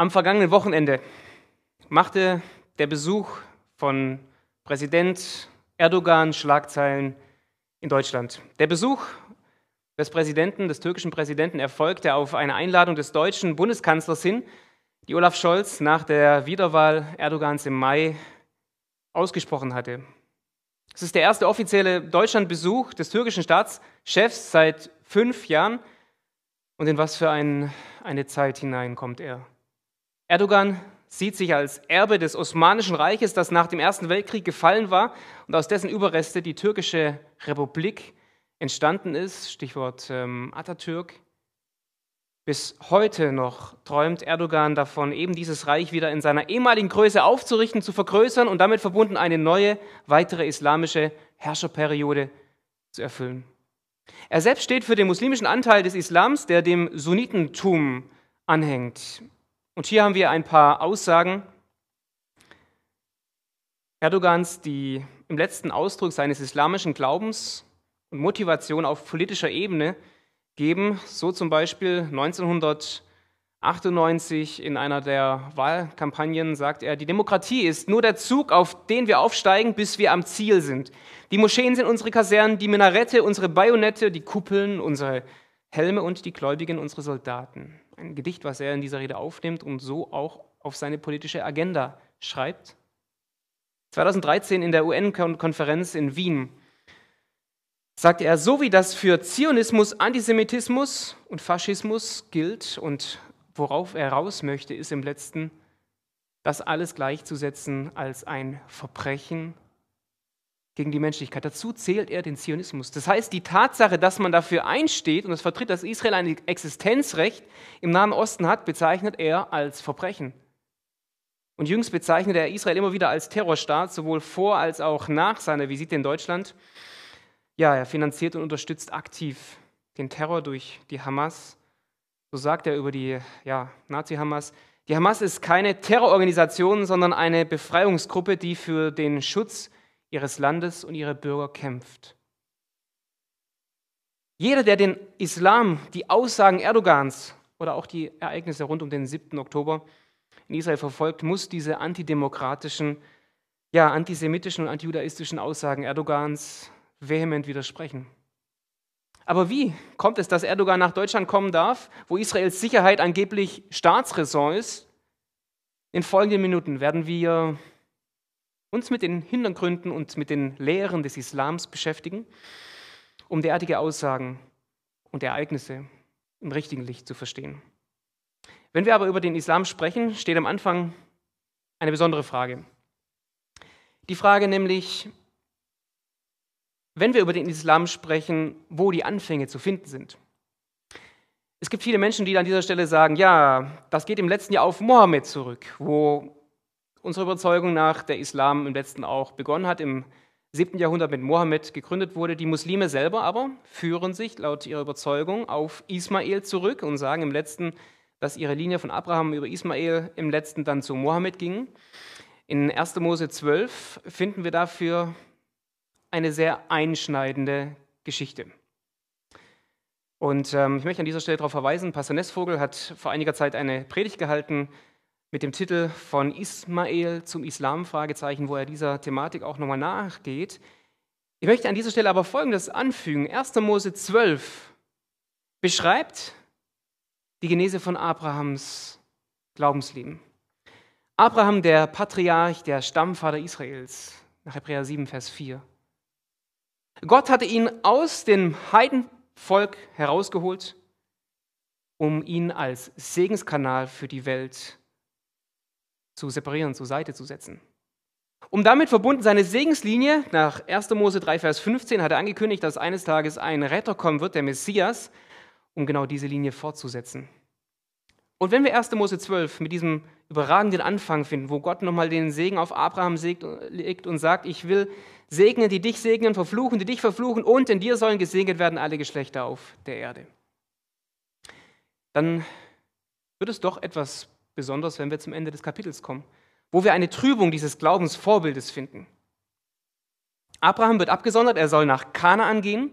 Am vergangenen Wochenende machte der Besuch von Präsident Erdogan Schlagzeilen in Deutschland. Der Besuch des Präsidenten, des türkischen Präsidenten, erfolgte auf eine Einladung des deutschen Bundeskanzlers hin, die Olaf Scholz nach der Wiederwahl Erdogans im Mai ausgesprochen hatte. Es ist der erste offizielle Deutschlandbesuch des türkischen Staatschefs seit fünf Jahren. Und in was für ein, eine Zeit hinein kommt er? Erdogan sieht sich als Erbe des Osmanischen Reiches, das nach dem Ersten Weltkrieg gefallen war und aus dessen Überreste die türkische Republik entstanden ist, Stichwort ähm, Atatürk. Bis heute noch träumt Erdogan davon, eben dieses Reich wieder in seiner ehemaligen Größe aufzurichten, zu vergrößern und damit verbunden eine neue, weitere islamische Herrscherperiode zu erfüllen. Er selbst steht für den muslimischen Anteil des Islams, der dem Sunnitentum anhängt. Und hier haben wir ein paar Aussagen Erdogans, die im letzten Ausdruck seines islamischen Glaubens und Motivation auf politischer Ebene geben, so zum Beispiel 1998 in einer der Wahlkampagnen sagt er, die Demokratie ist nur der Zug, auf den wir aufsteigen, bis wir am Ziel sind. Die Moscheen sind unsere Kasernen, die Minarette unsere Bajonette, die Kuppeln unsere Helme und die Gläubigen unsere Soldaten ein Gedicht, was er in dieser Rede aufnimmt und so auch auf seine politische Agenda schreibt. 2013 in der UN-Konferenz in Wien sagte er, so wie das für Zionismus, Antisemitismus und Faschismus gilt und worauf er raus möchte, ist im letzten das alles gleichzusetzen als ein Verbrechen gegen die Menschlichkeit. Dazu zählt er den Zionismus. Das heißt, die Tatsache, dass man dafür einsteht und es das vertritt, dass Israel ein Existenzrecht im Nahen Osten hat, bezeichnet er als Verbrechen. Und jüngst bezeichnet er Israel immer wieder als Terrorstaat, sowohl vor als auch nach seiner Visite in Deutschland. Ja, er finanziert und unterstützt aktiv den Terror durch die Hamas. So sagt er über die ja, Nazi-Hamas. Die Hamas ist keine Terrororganisation, sondern eine Befreiungsgruppe, die für den Schutz der ihres Landes und ihrer Bürger kämpft. Jeder, der den Islam, die Aussagen Erdogans oder auch die Ereignisse rund um den 7. Oktober in Israel verfolgt, muss diese antidemokratischen, ja, antisemitischen und antijudaistischen Aussagen Erdogans vehement widersprechen. Aber wie kommt es, dass Erdogan nach Deutschland kommen darf, wo Israels Sicherheit angeblich Staatsräson ist? In folgenden Minuten werden wir uns mit den Hintergründen und mit den Lehren des Islams beschäftigen, um derartige Aussagen und Ereignisse im richtigen Licht zu verstehen. Wenn wir aber über den Islam sprechen, steht am Anfang eine besondere Frage. Die Frage nämlich, wenn wir über den Islam sprechen, wo die Anfänge zu finden sind. Es gibt viele Menschen, die an dieser Stelle sagen, ja, das geht im letzten Jahr auf Mohammed zurück, wo unserer Überzeugung nach der Islam im letzten auch begonnen hat, im 7. Jahrhundert mit Mohammed gegründet wurde. Die Muslime selber aber führen sich laut ihrer Überzeugung auf Ismael zurück und sagen im letzten, dass ihre Linie von Abraham über Ismael im letzten dann zu Mohammed ging. In 1. Mose 12 finden wir dafür eine sehr einschneidende Geschichte. Und ähm, ich möchte an dieser Stelle darauf verweisen, Pastor Nessvogel hat vor einiger Zeit eine Predigt gehalten mit dem Titel von Ismael zum Islam, Fragezeichen, wo er dieser Thematik auch nochmal nachgeht. Ich möchte an dieser Stelle aber Folgendes anfügen. 1. Mose 12 beschreibt die Genese von Abrahams Glaubensleben. Abraham, der Patriarch, der Stammvater Israels, nach Hebräer 7, Vers 4. Gott hatte ihn aus dem Heidenvolk herausgeholt, um ihn als Segenskanal für die Welt zu zu separieren, zur Seite zu setzen. Um damit verbunden seine Segenslinie, nach 1. Mose 3, Vers 15 hat er angekündigt, dass eines Tages ein Retter kommen wird, der Messias, um genau diese Linie fortzusetzen. Und wenn wir 1. Mose 12 mit diesem überragenden Anfang finden, wo Gott nochmal den Segen auf Abraham legt und sagt, ich will segnen, die dich segnen, verfluchen, die dich verfluchen und in dir sollen gesegnet werden alle Geschlechter auf der Erde, dann wird es doch etwas besonders wenn wir zum Ende des Kapitels kommen, wo wir eine Trübung dieses Glaubensvorbildes finden. Abraham wird abgesondert, er soll nach Kanaan gehen,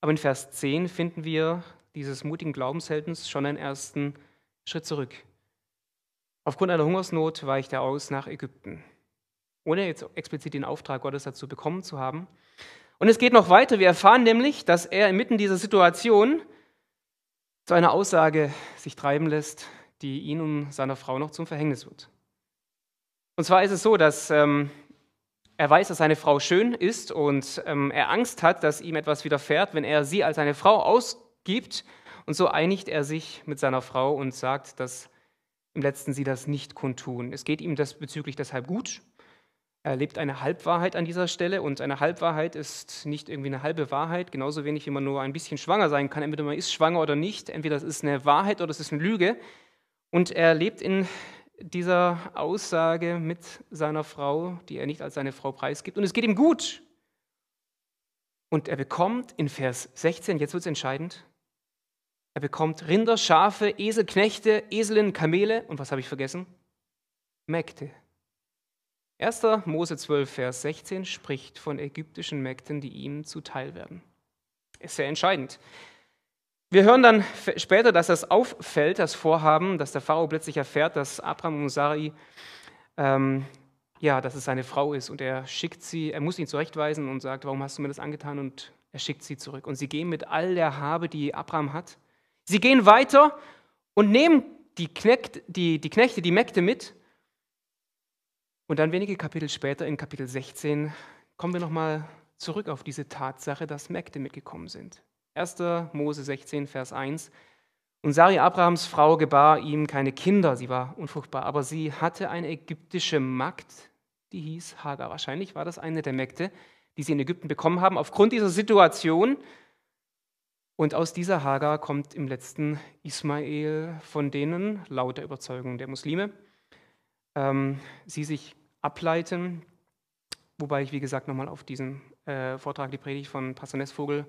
aber in Vers 10 finden wir dieses mutigen Glaubensheldens schon einen ersten Schritt zurück. Aufgrund einer Hungersnot weicht er aus nach Ägypten, ohne jetzt explizit den Auftrag Gottes dazu bekommen zu haben. Und es geht noch weiter. Wir erfahren nämlich, dass er inmitten dieser Situation zu einer Aussage sich treiben lässt, die ihn und seiner Frau noch zum Verhängnis wird. Und zwar ist es so, dass ähm, er weiß, dass seine Frau schön ist und ähm, er Angst hat, dass ihm etwas widerfährt, wenn er sie als seine Frau ausgibt. Und so einigt er sich mit seiner Frau und sagt, dass im letzten sie das nicht kundtun. Es geht ihm bezüglich deshalb gut. Er lebt eine Halbwahrheit an dieser Stelle und eine Halbwahrheit ist nicht irgendwie eine halbe Wahrheit, genauso wenig wie man nur ein bisschen schwanger sein kann. Entweder man ist schwanger oder nicht, entweder es ist eine Wahrheit oder es ist eine Lüge. Und er lebt in dieser Aussage mit seiner Frau, die er nicht als seine Frau preisgibt. Und es geht ihm gut. Und er bekommt in Vers 16, jetzt wird es entscheidend, er bekommt Rinder, Schafe, Esel, Knechte, Eselinnen, Kamele und was habe ich vergessen? Mägde. 1. Mose 12, Vers 16 spricht von ägyptischen Mägden, die ihm zuteil werden. Ist sehr entscheidend. Wir hören dann später, dass das auffällt, das Vorhaben, dass der Pharao plötzlich erfährt, dass Abraham und Sarai, ähm, ja, dass es seine Frau ist und er schickt sie, er muss ihn zurechtweisen und sagt, warum hast du mir das angetan und er schickt sie zurück. Und sie gehen mit all der Habe, die Abraham hat, sie gehen weiter und nehmen die, Knecht, die, die Knechte, die Mägde mit. Und dann wenige Kapitel später, in Kapitel 16, kommen wir nochmal zurück auf diese Tatsache, dass Mägde mitgekommen sind. 1. Mose 16, Vers 1. Und Sari Abrahams Frau gebar ihm keine Kinder, sie war unfruchtbar, aber sie hatte eine ägyptische Magd, die hieß Hagar. Wahrscheinlich war das eine der Mägde, die sie in Ägypten bekommen haben, aufgrund dieser Situation. Und aus dieser Hagar kommt im letzten Ismael, von denen, laut der Überzeugung der Muslime, ähm, sie sich ableiten, wobei ich, wie gesagt, nochmal auf diesen äh, Vortrag, die Predigt von Pastor Vogel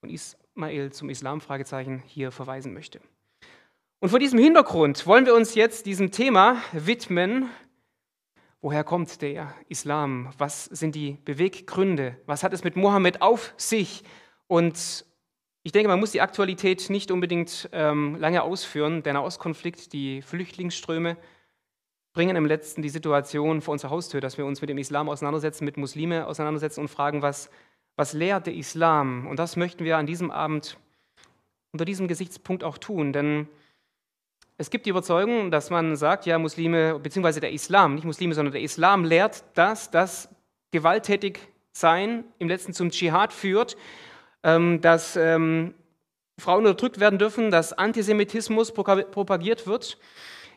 von Ismael zum Islam Fragezeichen hier verweisen möchte. Und vor diesem Hintergrund wollen wir uns jetzt diesem Thema widmen. Woher kommt der Islam? Was sind die Beweggründe? Was hat es mit Mohammed auf sich? Und ich denke, man muss die Aktualität nicht unbedingt ähm, lange ausführen. Der Nahostkonflikt, die Flüchtlingsströme bringen im Letzten die Situation vor unserer Haustür, dass wir uns mit dem Islam auseinandersetzen, mit Muslime auseinandersetzen und fragen, was was lehrt der Islam? Und das möchten wir an diesem Abend unter diesem Gesichtspunkt auch tun, denn es gibt die Überzeugung, dass man sagt, ja, Muslime, beziehungsweise der Islam, nicht Muslime, sondern der Islam lehrt, das, dass gewalttätig sein im letzten zum Dschihad führt, ähm, dass ähm, Frauen unterdrückt werden dürfen, dass Antisemitismus propagiert wird.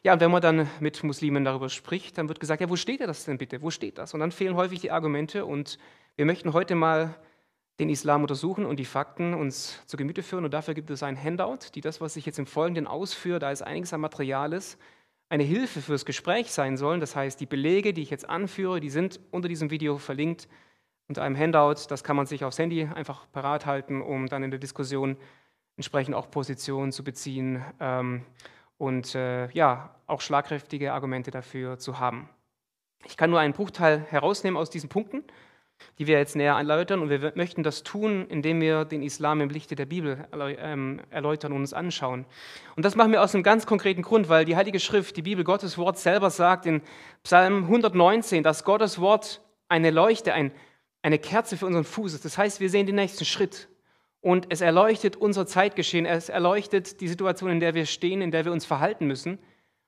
Ja, und wenn man dann mit Muslimen darüber spricht, dann wird gesagt, ja, wo steht das denn bitte? Wo steht das? Und dann fehlen häufig die Argumente und wir möchten heute mal den Islam untersuchen und die Fakten uns zu Gemüte führen. Und dafür gibt es ein Handout, die das, was ich jetzt im Folgenden ausführe, da es einiges an Material ist, eine Hilfe fürs Gespräch sein sollen. Das heißt, die Belege, die ich jetzt anführe, die sind unter diesem Video verlinkt unter einem Handout. Das kann man sich aufs Handy einfach parat halten, um dann in der Diskussion entsprechend auch Positionen zu beziehen ähm, und äh, ja, auch schlagkräftige Argumente dafür zu haben. Ich kann nur einen Bruchteil herausnehmen aus diesen Punkten die wir jetzt näher erläutern. Und wir möchten das tun, indem wir den Islam im Lichte der Bibel ähm, erläutern und uns anschauen. Und das machen wir aus einem ganz konkreten Grund, weil die Heilige Schrift, die Bibel, Gottes Wort selber sagt in Psalm 119, dass Gottes Wort eine Leuchte, ein, eine Kerze für unseren Fuß ist. Das heißt, wir sehen den nächsten Schritt. Und es erleuchtet unser Zeitgeschehen, es erleuchtet die Situation, in der wir stehen, in der wir uns verhalten müssen.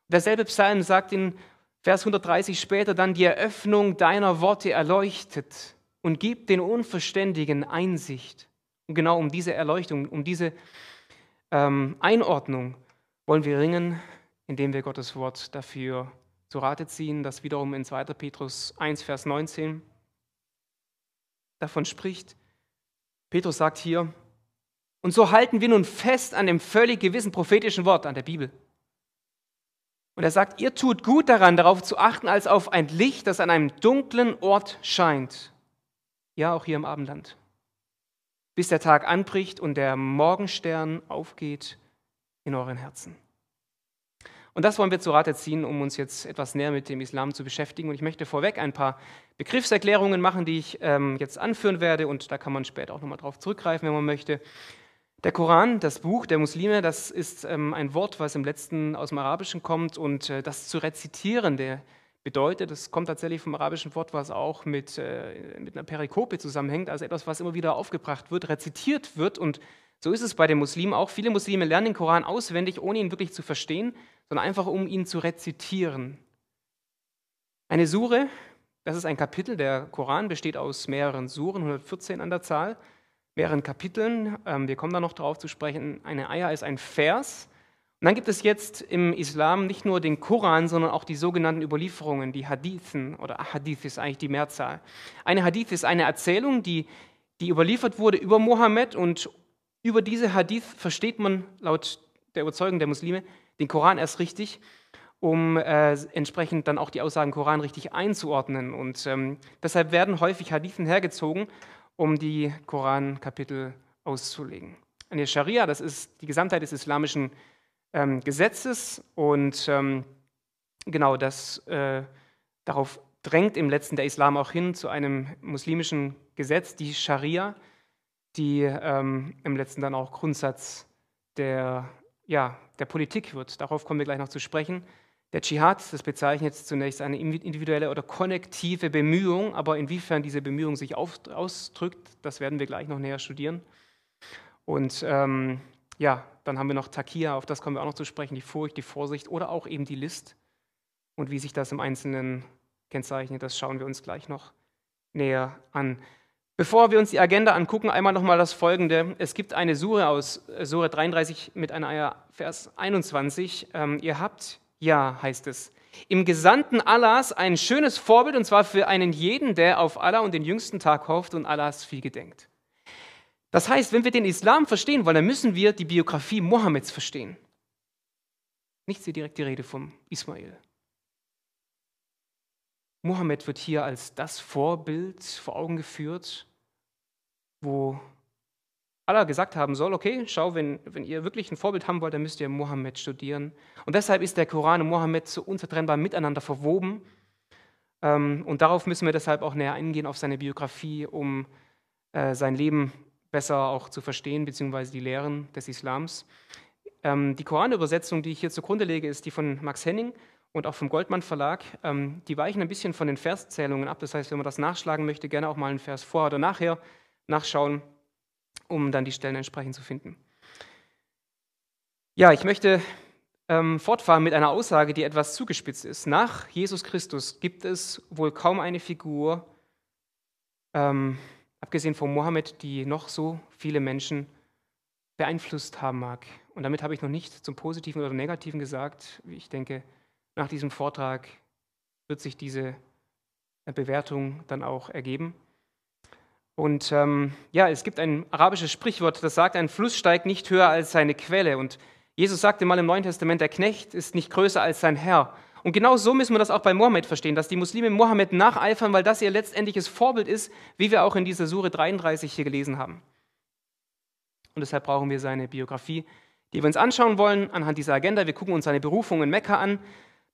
Derselbe Psalm sagt in Vers 130 später dann, die Eröffnung deiner Worte erleuchtet und gibt den Unverständigen Einsicht. Und genau um diese Erleuchtung, um diese ähm, Einordnung wollen wir ringen, indem wir Gottes Wort dafür zu Rate ziehen, das wiederum in 2. Petrus 1, Vers 19 davon spricht. Petrus sagt hier, und so halten wir nun fest an dem völlig gewissen prophetischen Wort, an der Bibel. Und er sagt, ihr tut gut daran, darauf zu achten, als auf ein Licht, das an einem dunklen Ort scheint ja auch hier im Abendland. Bis der Tag anbricht und der Morgenstern aufgeht in euren Herzen. Und das wollen wir zu Rate ziehen, um uns jetzt etwas näher mit dem Islam zu beschäftigen. Und ich möchte vorweg ein paar Begriffserklärungen machen, die ich ähm, jetzt anführen werde. Und da kann man später auch nochmal drauf zurückgreifen, wenn man möchte. Der Koran, das Buch der Muslime, das ist ähm, ein Wort, was im letzten aus dem Arabischen kommt. Und äh, das zu rezitieren, der, bedeutet, Das kommt tatsächlich vom arabischen Wort, was auch mit, äh, mit einer Perikope zusammenhängt, also etwas, was immer wieder aufgebracht wird, rezitiert wird. Und so ist es bei den Muslimen auch. Viele Muslime lernen den Koran auswendig, ohne ihn wirklich zu verstehen, sondern einfach, um ihn zu rezitieren. Eine Sure, das ist ein Kapitel, der Koran besteht aus mehreren Suren, 114 an der Zahl, mehreren Kapiteln. Ähm, wir kommen da noch drauf zu sprechen. Eine Eier ist ein Vers. Und dann gibt es jetzt im Islam nicht nur den Koran, sondern auch die sogenannten Überlieferungen, die Hadithen oder Hadith ist eigentlich die Mehrzahl. Eine Hadith ist eine Erzählung, die, die überliefert wurde über Mohammed und über diese Hadith versteht man laut der Überzeugung der Muslime den Koran erst richtig, um äh, entsprechend dann auch die Aussagen Koran richtig einzuordnen. Und ähm, deshalb werden häufig Hadithen hergezogen, um die Korankapitel auszulegen. Eine Scharia, das ist die Gesamtheit des islamischen Gesetzes ähm, Gesetzes und ähm, genau das äh, darauf drängt im letzten der Islam auch hin zu einem muslimischen Gesetz, die Scharia, die ähm, im letzten dann auch Grundsatz der, ja, der Politik wird. Darauf kommen wir gleich noch zu sprechen. Der Dschihad, das bezeichnet zunächst eine individuelle oder konnektive Bemühung, aber inwiefern diese Bemühung sich auf, ausdrückt, das werden wir gleich noch näher studieren. Und ähm, ja, dann haben wir noch Takia, auf das kommen wir auch noch zu sprechen, die Furcht, die Vorsicht oder auch eben die List. Und wie sich das im Einzelnen kennzeichnet, das schauen wir uns gleich noch näher an. Bevor wir uns die Agenda angucken, einmal nochmal das Folgende. Es gibt eine Sure aus äh, Sure 33 mit einer Vers 21. Ähm, ihr habt, ja, heißt es, im Gesandten Allahs ein schönes Vorbild und zwar für einen jeden, der auf Allah und den jüngsten Tag hofft und Allahs viel gedenkt. Das heißt, wenn wir den Islam verstehen wollen, dann müssen wir die Biografie Mohammeds verstehen. Nicht direkt die Rede vom Ismail. Mohammed wird hier als das Vorbild vor Augen geführt, wo Allah gesagt haben soll, okay, schau, wenn, wenn ihr wirklich ein Vorbild haben wollt, dann müsst ihr Mohammed studieren. Und deshalb ist der Koran und Mohammed so unzertrennbar miteinander verwoben. Ähm, und darauf müssen wir deshalb auch näher eingehen, auf seine Biografie, um äh, sein Leben besser auch zu verstehen, beziehungsweise die Lehren des Islams. Ähm, die Koranübersetzung, die ich hier zugrunde lege, ist die von Max Henning und auch vom Goldmann Verlag. Ähm, die weichen ein bisschen von den Verszählungen ab. Das heißt, wenn man das nachschlagen möchte, gerne auch mal einen Vers vor oder nachher nachschauen, um dann die Stellen entsprechend zu finden. Ja, ich möchte ähm, fortfahren mit einer Aussage, die etwas zugespitzt ist. Nach Jesus Christus gibt es wohl kaum eine Figur, ähm, abgesehen von Mohammed, die noch so viele Menschen beeinflusst haben mag. Und damit habe ich noch nicht zum Positiven oder Negativen gesagt. Ich denke, nach diesem Vortrag wird sich diese äh, Bewertung dann auch ergeben. Und ähm, ja, es gibt ein arabisches Sprichwort, das sagt, ein Fluss steigt nicht höher als seine Quelle. Und Jesus sagte mal im Neuen Testament, der Knecht ist nicht größer als sein Herr. Und genau so müssen wir das auch bei Mohammed verstehen, dass die Muslime Mohammed nacheifern, weil das ihr letztendliches Vorbild ist, wie wir auch in dieser Sure 33 hier gelesen haben. Und deshalb brauchen wir seine Biografie, die wir uns anschauen wollen anhand dieser Agenda. Wir gucken uns seine Berufung in Mekka an,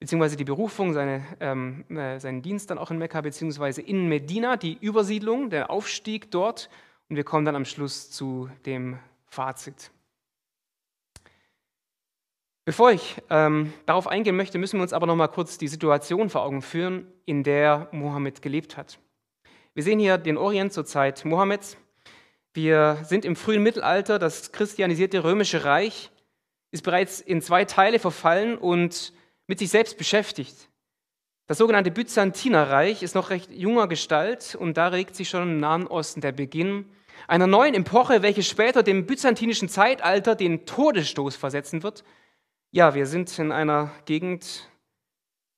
beziehungsweise die Berufung, seine, ähm, äh, seinen Dienst dann auch in Mekka, beziehungsweise in Medina, die Übersiedlung, der Aufstieg dort. Und wir kommen dann am Schluss zu dem Fazit. Bevor ich ähm, darauf eingehen möchte, müssen wir uns aber noch mal kurz die Situation vor Augen führen, in der Mohammed gelebt hat. Wir sehen hier den Orient zur Zeit Mohammeds. Wir sind im frühen Mittelalter. Das christianisierte römische Reich ist bereits in zwei Teile verfallen und mit sich selbst beschäftigt. Das sogenannte Byzantinerreich ist noch recht junger Gestalt und da regt sich schon im Nahen Osten der Beginn einer neuen Epoche, welche später dem byzantinischen Zeitalter den Todesstoß versetzen wird – ja, wir sind in einer Gegend,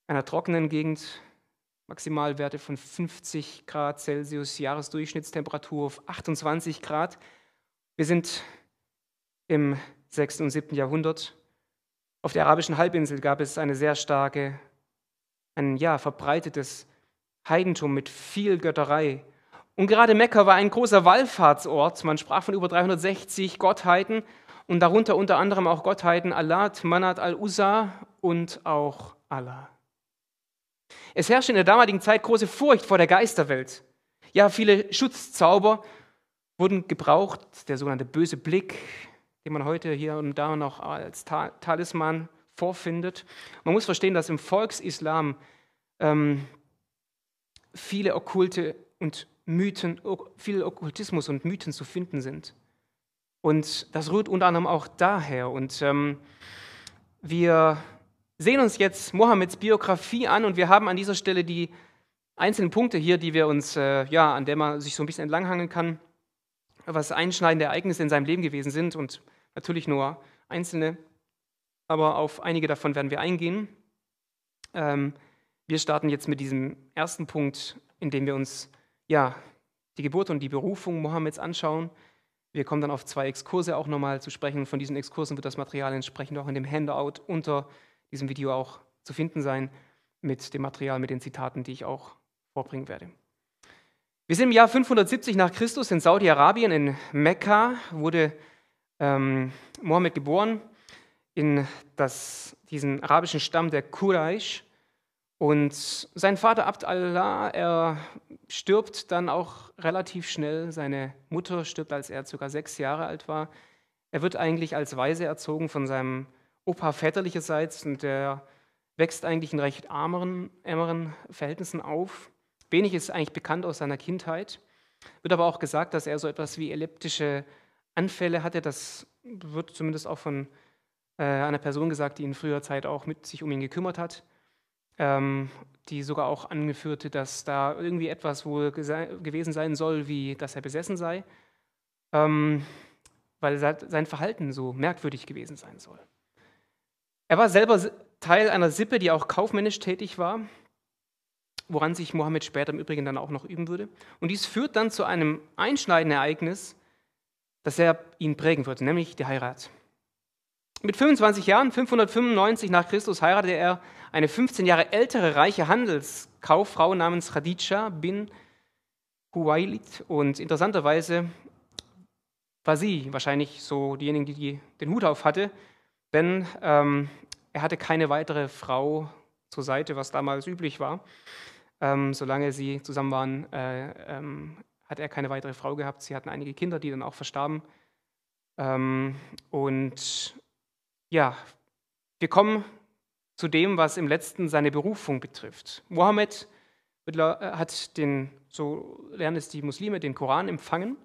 einer trockenen Gegend, Maximalwerte von 50 Grad Celsius, Jahresdurchschnittstemperatur auf 28 Grad. Wir sind im 6. und 7. Jahrhundert. Auf der arabischen Halbinsel gab es eine sehr starke, ein ja, verbreitetes Heidentum mit viel Götterei. Und gerade Mekka war ein großer Wallfahrtsort. Man sprach von über 360 Gottheiten und darunter unter anderem auch Gottheiten Alat, Manat al-Uzza und auch Allah. Es herrschte in der damaligen Zeit große Furcht vor der Geisterwelt. Ja, viele Schutzzauber wurden gebraucht, der sogenannte böse Blick, den man heute hier und da noch als Talisman vorfindet. Man muss verstehen, dass im Volksislam ähm, viele okkulte und Mythen, viel Okkultismus und Mythen zu finden sind. Und das rührt unter anderem auch daher. Und ähm, wir sehen uns jetzt Mohammeds Biografie an und wir haben an dieser Stelle die einzelnen Punkte hier, die wir uns, äh, ja, an der man sich so ein bisschen entlanghangeln kann, was einschneidende Ereignisse in seinem Leben gewesen sind und natürlich nur einzelne, aber auf einige davon werden wir eingehen. Ähm, wir starten jetzt mit diesem ersten Punkt, in dem wir uns ja, die Geburt und die Berufung Mohammeds anschauen. Wir kommen dann auf zwei Exkurse auch nochmal zu sprechen. Von diesen Exkursen wird das Material entsprechend auch in dem Handout unter diesem Video auch zu finden sein, mit dem Material, mit den Zitaten, die ich auch vorbringen werde. Wir sind im Jahr 570 nach Christus in Saudi-Arabien, in Mekka, wurde ähm, Mohammed geboren in das, diesen arabischen Stamm der Quraysh. Und sein Vater Abd Allah, er stirbt dann auch relativ schnell. Seine Mutter stirbt, als er ca. sechs Jahre alt war. Er wird eigentlich als Waise erzogen von seinem Opa väterlicherseits und der wächst eigentlich in recht armeren, ärmeren Verhältnissen auf. Wenig ist eigentlich bekannt aus seiner Kindheit. Wird aber auch gesagt, dass er so etwas wie elliptische Anfälle hatte. Das wird zumindest auch von äh, einer Person gesagt, die in früher Zeit auch mit sich um ihn gekümmert hat ähm, die sogar auch angeführte, dass da irgendwie etwas wohl gewesen sein soll, wie dass er besessen sei, ähm, weil sein Verhalten so merkwürdig gewesen sein soll. Er war selber Teil einer Sippe, die auch kaufmännisch tätig war, woran sich Mohammed später im Übrigen dann auch noch üben würde. Und dies führt dann zu einem einschneidenden Ereignis, das er ihn prägen wird, nämlich die Heirat. Mit 25 Jahren, 595 nach Christus, heiratete er eine 15 Jahre ältere reiche Handelskauffrau namens Khadija bin Huwailid. Und interessanterweise war sie wahrscheinlich so diejenige, die den Hut auf hatte, denn ähm, er hatte keine weitere Frau zur Seite, was damals üblich war. Ähm, solange sie zusammen waren, äh, ähm, hat er keine weitere Frau gehabt. Sie hatten einige Kinder, die dann auch verstarben. Ähm, und ja, wir kommen zu dem, was im letzten seine Berufung betrifft. Mohammed äh, hat den, so lernen es die Muslime, den Koran empfangen.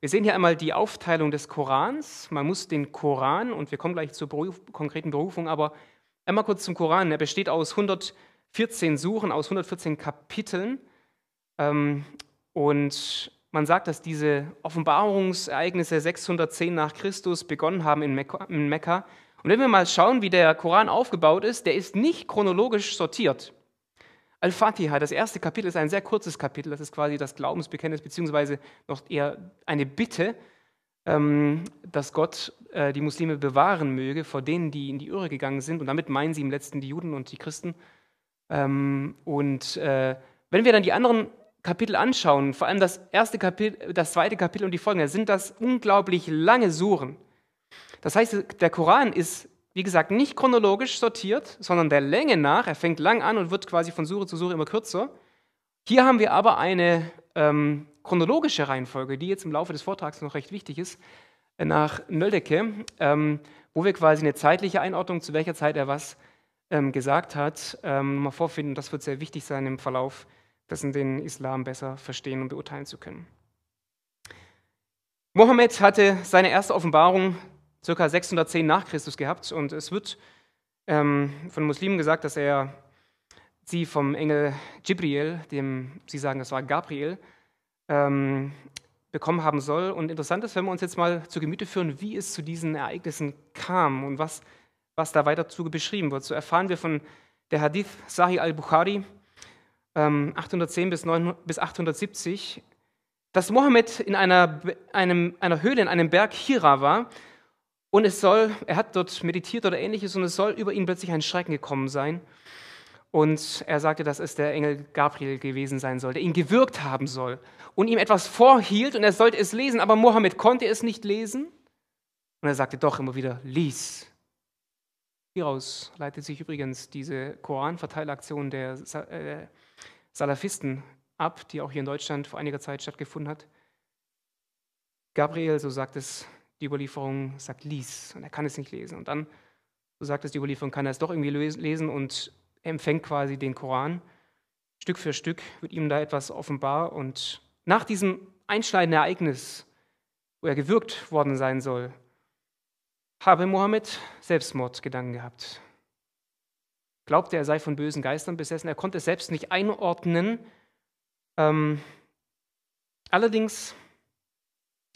Wir sehen hier einmal die Aufteilung des Korans. Man muss den Koran, und wir kommen gleich zur Beruf, konkreten Berufung, aber einmal kurz zum Koran. Er besteht aus 114 Suchen, aus 114 Kapiteln. Ähm, und man sagt, dass diese Offenbarungsereignisse 610 nach Christus begonnen haben in Mekka und wenn wir mal schauen, wie der Koran aufgebaut ist, der ist nicht chronologisch sortiert. Al-Fatiha, das erste Kapitel ist ein sehr kurzes Kapitel, das ist quasi das Glaubensbekenntnis, beziehungsweise noch eher eine Bitte, ähm, dass Gott äh, die Muslime bewahren möge vor denen, die in die Irre gegangen sind. Und damit meinen sie im letzten die Juden und die Christen. Ähm, und äh, wenn wir dann die anderen Kapitel anschauen, vor allem das erste Kapitel, das zweite Kapitel und die folgenden, sind das unglaublich lange Suren. Das heißt, der Koran ist, wie gesagt, nicht chronologisch sortiert, sondern der Länge nach. Er fängt lang an und wird quasi von Sure zu Sure immer kürzer. Hier haben wir aber eine ähm, chronologische Reihenfolge, die jetzt im Laufe des Vortrags noch recht wichtig ist, äh, nach Nöldecke, ähm, wo wir quasi eine zeitliche Einordnung, zu welcher Zeit er was ähm, gesagt hat, ähm, mal vorfinden. Das wird sehr wichtig sein im Verlauf das in den Islam besser verstehen und beurteilen zu können. Mohammed hatte seine erste Offenbarung circa 610 nach Christus gehabt und es wird ähm, von Muslimen gesagt, dass er sie vom Engel Jibriel, dem sie sagen, das war Gabriel, ähm, bekommen haben soll. Und interessant ist, wenn wir uns jetzt mal zu Gemüte führen, wie es zu diesen Ereignissen kam und was, was da weiter zu beschrieben wird. So erfahren wir von der Hadith Sahih al-Bukhari, ähm, 810 bis, 900, bis 870, dass Mohammed in einer, einem, einer Höhle in einem Berg Hira war und es soll, er hat dort meditiert oder ähnliches und es soll über ihn plötzlich ein Schrecken gekommen sein. Und er sagte, dass es der Engel Gabriel gewesen sein soll, der ihn gewürgt haben soll und ihm etwas vorhielt und er sollte es lesen, aber Mohammed konnte es nicht lesen. Und er sagte doch immer wieder, lies. Hieraus leitet sich übrigens diese Koranverteilaktion der äh, Salafisten ab, die auch hier in Deutschland vor einiger Zeit stattgefunden hat. Gabriel, so sagt es die Überlieferung sagt, lies, und er kann es nicht lesen. Und dann, so sagt es die Überlieferung, kann er es doch irgendwie lesen und empfängt quasi den Koran. Stück für Stück wird ihm da etwas offenbar. Und nach diesem einschneidenden Ereignis, wo er gewürgt worden sein soll, habe Mohammed Selbstmordgedanken gehabt. Glaubte, er sei von bösen Geistern besessen. Er konnte es selbst nicht einordnen. Ähm, allerdings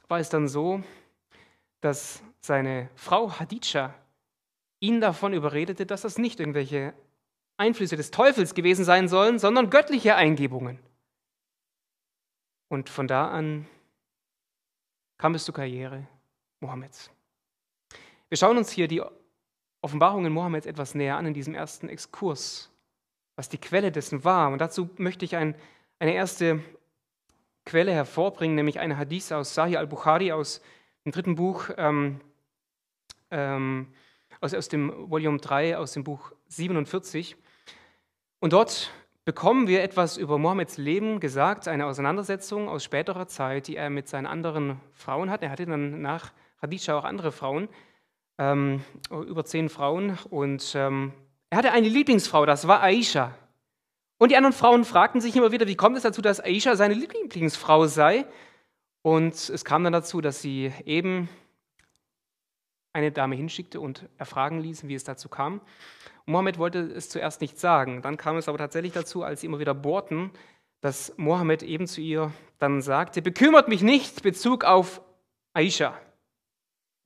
war es dann so, dass seine Frau Hadidja ihn davon überredete, dass das nicht irgendwelche Einflüsse des Teufels gewesen sein sollen, sondern göttliche Eingebungen. Und von da an kam es zur Karriere Mohammeds. Wir schauen uns hier die Offenbarungen Mohammeds etwas näher an in diesem ersten Exkurs, was die Quelle dessen war. Und dazu möchte ich ein, eine erste Quelle hervorbringen, nämlich eine Hadith aus Sahih al-Bukhari aus im dritten Buch, ähm, ähm, aus, aus dem Volume 3, aus dem Buch 47. Und dort bekommen wir etwas über Mohammeds Leben gesagt, eine Auseinandersetzung aus späterer Zeit, die er mit seinen anderen Frauen hat. Er hatte dann nach Khadija auch andere Frauen, ähm, über zehn Frauen. Und ähm, er hatte eine Lieblingsfrau, das war Aisha. Und die anderen Frauen fragten sich immer wieder, wie kommt es dazu, dass Aisha seine Lieblingsfrau sei? Und es kam dann dazu, dass sie eben eine Dame hinschickte und erfragen ließen, wie es dazu kam. Und Mohammed wollte es zuerst nicht sagen. Dann kam es aber tatsächlich dazu, als sie immer wieder bohrten, dass Mohammed eben zu ihr dann sagte, bekümmert mich nicht Bezug auf Aisha.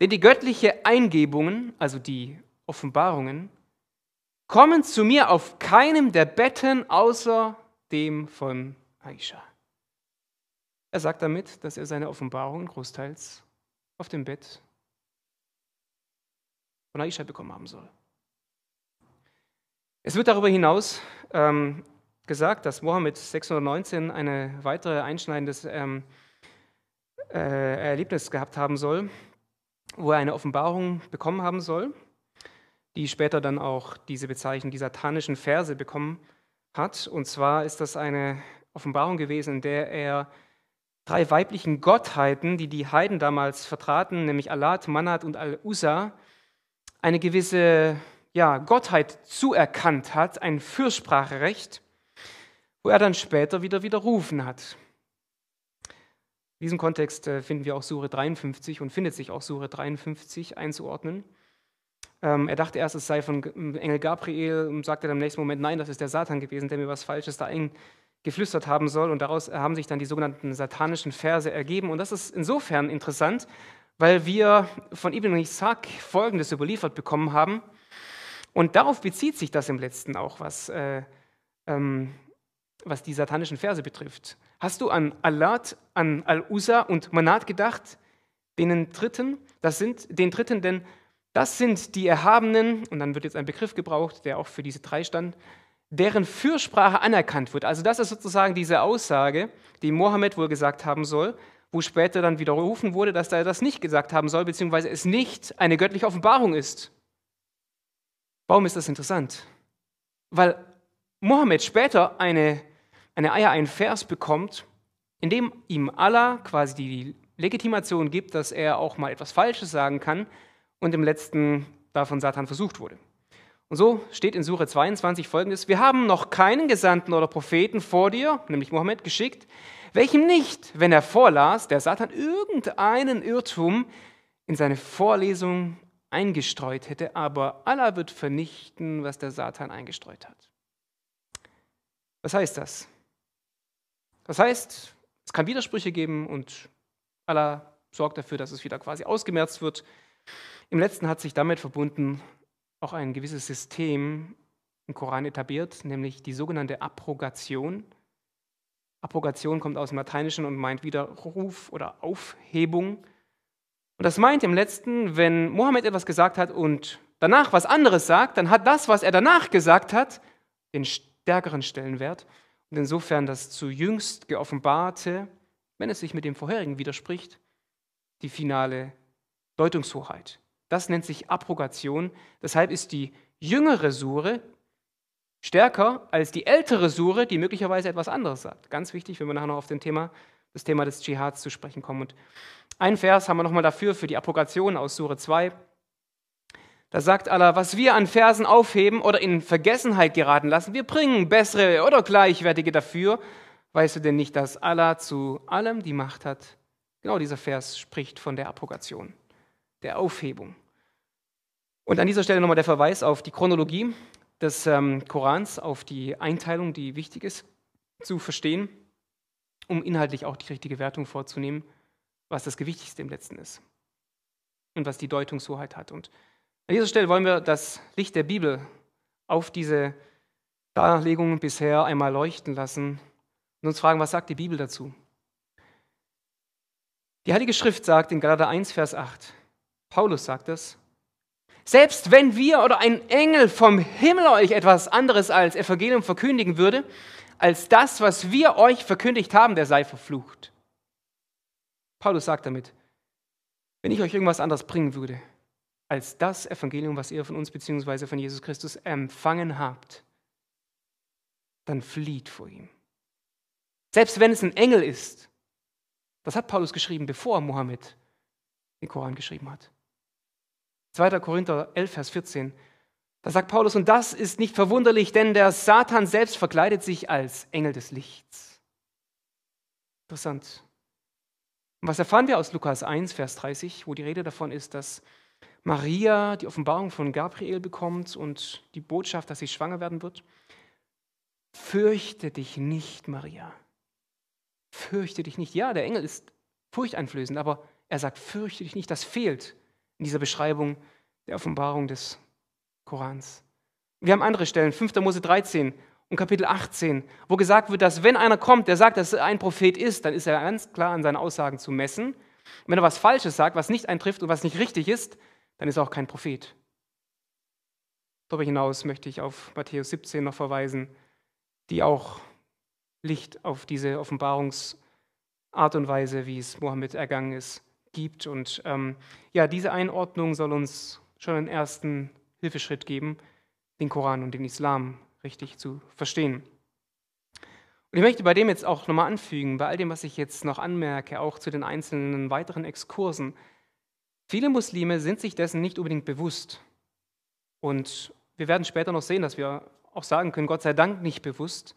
Denn die göttliche Eingebungen, also die Offenbarungen, kommen zu mir auf keinem der Betten außer dem von Aisha. Er sagt damit, dass er seine Offenbarungen großteils auf dem Bett von Aisha bekommen haben soll. Es wird darüber hinaus ähm, gesagt, dass Mohammed 619 eine weitere einschneidendes ähm, äh, Erlebnis gehabt haben soll, wo er eine Offenbarung bekommen haben soll, die später dann auch diese Bezeichnung, die satanischen Verse bekommen hat. Und zwar ist das eine Offenbarung gewesen, in der er drei weiblichen Gottheiten, die die Heiden damals vertraten, nämlich Alat, Manat und Al-Usa, eine gewisse ja, Gottheit zuerkannt hat, ein Fürspracherecht, wo er dann später wieder widerrufen hat. In diesem Kontext äh, finden wir auch Sure 53 und findet sich auch Sure 53 einzuordnen. Ähm, er dachte erst, es sei von Engel Gabriel und sagte dann im nächsten Moment, nein, das ist der Satan gewesen, der mir was Falsches da eingeschrieben geflüstert haben soll. Und daraus haben sich dann die sogenannten satanischen Verse ergeben. Und das ist insofern interessant, weil wir von Ibn Ishaq Folgendes überliefert bekommen haben. Und darauf bezieht sich das im letzten auch, was, äh, ähm, was die satanischen Verse betrifft. Hast du an Allat, an Al-Usa und Manat gedacht, denen Dritten? Das sind den Dritten, denn das sind die Erhabenen, und dann wird jetzt ein Begriff gebraucht, der auch für diese drei stand, deren Fürsprache anerkannt wird. Also das ist sozusagen diese Aussage, die Mohammed wohl gesagt haben soll, wo später dann widerrufen wurde, dass er das nicht gesagt haben soll, beziehungsweise es nicht eine göttliche Offenbarung ist. Warum ist das interessant? Weil Mohammed später eine, eine Eier, einen Vers bekommt, in dem ihm Allah quasi die Legitimation gibt, dass er auch mal etwas Falsches sagen kann und im letzten davon Satan versucht wurde. Und so steht in Sure 22 folgendes: Wir haben noch keinen Gesandten oder Propheten vor dir, nämlich Mohammed, geschickt, welchem nicht, wenn er vorlas, der Satan irgendeinen Irrtum in seine Vorlesung eingestreut hätte, aber Allah wird vernichten, was der Satan eingestreut hat. Was heißt das? Das heißt, es kann Widersprüche geben und Allah sorgt dafür, dass es wieder quasi ausgemerzt wird. Im letzten hat sich damit verbunden, auch ein gewisses System im Koran etabliert, nämlich die sogenannte Abrogation. Abrogation kommt aus dem Lateinischen und meint Widerruf oder Aufhebung. Und das meint im letzten, wenn Mohammed etwas gesagt hat und danach was anderes sagt, dann hat das, was er danach gesagt hat, den stärkeren Stellenwert. Und insofern das zu jüngst geoffenbarte, wenn es sich mit dem vorherigen widerspricht, die finale Deutungshoheit. Das nennt sich Abrogation. Deshalb ist die jüngere Sure stärker als die ältere Sure, die möglicherweise etwas anderes sagt. Ganz wichtig, wenn wir nachher noch auf den Thema, das Thema des Dschihads zu sprechen kommen. Und einen Vers haben wir nochmal dafür, für die Abrogation aus Sure 2. Da sagt Allah, was wir an Versen aufheben oder in Vergessenheit geraten lassen, wir bringen bessere oder gleichwertige dafür. Weißt du denn nicht, dass Allah zu allem die Macht hat? Genau dieser Vers spricht von der Abrogation der Aufhebung. Und an dieser Stelle nochmal der Verweis auf die Chronologie des ähm, Korans, auf die Einteilung, die wichtig ist zu verstehen, um inhaltlich auch die richtige Wertung vorzunehmen, was das Gewichtigste im Letzten ist und was die Deutungshoheit hat. Und an dieser Stelle wollen wir das Licht der Bibel auf diese Darlegungen bisher einmal leuchten lassen und uns fragen, was sagt die Bibel dazu? Die Heilige Schrift sagt in Galater 1, Vers 8, Paulus sagt es. Selbst wenn wir oder ein Engel vom Himmel euch etwas anderes als Evangelium verkündigen würde, als das, was wir euch verkündigt haben, der sei verflucht. Paulus sagt damit, wenn ich euch irgendwas anderes bringen würde, als das Evangelium, was ihr von uns bzw. von Jesus Christus empfangen habt, dann flieht vor ihm. Selbst wenn es ein Engel ist, das hat Paulus geschrieben, bevor Mohammed den Koran geschrieben hat. 2. Korinther 11, Vers 14. Da sagt Paulus, und das ist nicht verwunderlich, denn der Satan selbst verkleidet sich als Engel des Lichts. Interessant. Und was erfahren wir aus Lukas 1, Vers 30, wo die Rede davon ist, dass Maria die Offenbarung von Gabriel bekommt und die Botschaft, dass sie schwanger werden wird? Fürchte dich nicht, Maria. Fürchte dich nicht. Ja, der Engel ist furchteinflößend, aber er sagt, fürchte dich nicht, das fehlt in dieser Beschreibung der Offenbarung des Korans. Wir haben andere Stellen, 5. Mose 13 und Kapitel 18, wo gesagt wird, dass wenn einer kommt, der sagt, dass er ein Prophet ist, dann ist er ganz klar an seinen Aussagen zu messen. Und wenn er was Falsches sagt, was nicht eintrifft und was nicht richtig ist, dann ist er auch kein Prophet. Darüber hinaus möchte ich auf Matthäus 17 noch verweisen, die auch Licht auf diese Offenbarungsart und Weise, wie es Mohammed ergangen ist, gibt. Und ähm, ja, diese Einordnung soll uns schon einen ersten Hilfeschritt geben, den Koran und den Islam richtig zu verstehen. Und ich möchte bei dem jetzt auch nochmal anfügen, bei all dem, was ich jetzt noch anmerke, auch zu den einzelnen weiteren Exkursen. Viele Muslime sind sich dessen nicht unbedingt bewusst. Und wir werden später noch sehen, dass wir auch sagen können, Gott sei Dank nicht bewusst,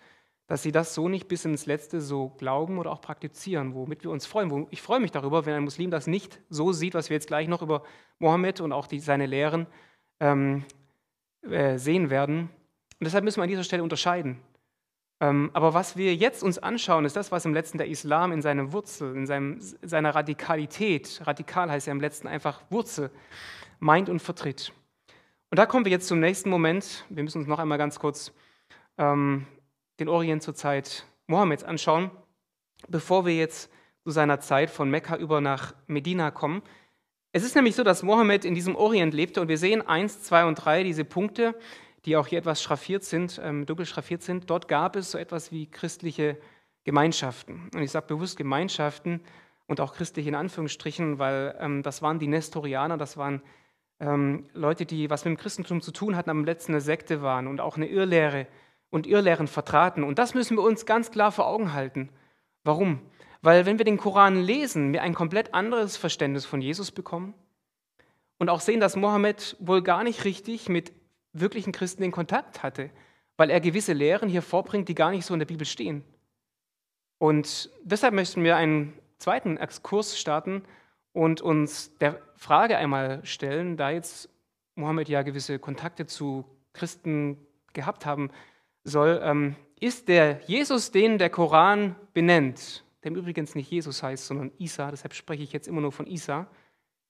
dass sie das so nicht bis ins Letzte so glauben oder auch praktizieren, womit wir uns freuen. Ich freue mich darüber, wenn ein Muslim das nicht so sieht, was wir jetzt gleich noch über Mohammed und auch die, seine Lehren ähm, äh, sehen werden. Und deshalb müssen wir an dieser Stelle unterscheiden. Ähm, aber was wir jetzt uns anschauen, ist das, was im letzten der Islam in seiner Wurzel, in seinem, seiner Radikalität, radikal heißt ja im letzten einfach Wurzel, meint und vertritt. Und da kommen wir jetzt zum nächsten Moment. Wir müssen uns noch einmal ganz kurz ähm, den Orient zur Zeit Mohammeds anschauen, bevor wir jetzt zu seiner Zeit von Mekka über nach Medina kommen. Es ist nämlich so, dass Mohammed in diesem Orient lebte und wir sehen 1, 2 und 3, diese Punkte, die auch hier etwas schraffiert sind, ähm, dunkel schraffiert sind. Dort gab es so etwas wie christliche Gemeinschaften. Und ich sage bewusst Gemeinschaften und auch christliche in Anführungsstrichen, weil ähm, das waren die Nestorianer, das waren ähm, Leute, die was mit dem Christentum zu tun hatten, am letzten eine Sekte waren und auch eine Irrlehre und Irrlehren vertraten. Und das müssen wir uns ganz klar vor Augen halten. Warum? Weil wenn wir den Koran lesen, wir ein komplett anderes Verständnis von Jesus bekommen und auch sehen, dass Mohammed wohl gar nicht richtig mit wirklichen Christen in Kontakt hatte, weil er gewisse Lehren hier vorbringt, die gar nicht so in der Bibel stehen. Und deshalb möchten wir einen zweiten Exkurs starten und uns der Frage einmal stellen, da jetzt Mohammed ja gewisse Kontakte zu Christen gehabt haben, soll, ähm, ist der Jesus, den der Koran benennt, der im Übrigen nicht Jesus heißt, sondern Isa, deshalb spreche ich jetzt immer nur von Isa,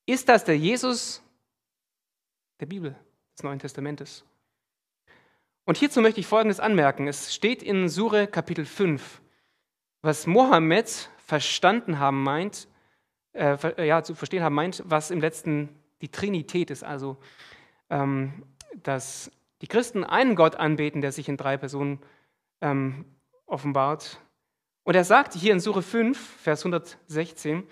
ist das der Jesus der Bibel, des Neuen Testamentes? Und hierzu möchte ich Folgendes anmerken. Es steht in Sure Kapitel 5, was Mohammed verstanden haben meint, äh, äh, ja, zu verstehen haben meint, was im letzten die Trinität ist, also ähm, das die Christen einen Gott anbeten, der sich in drei Personen ähm, offenbart. Und er sagt hier in Suche 5, Vers 116,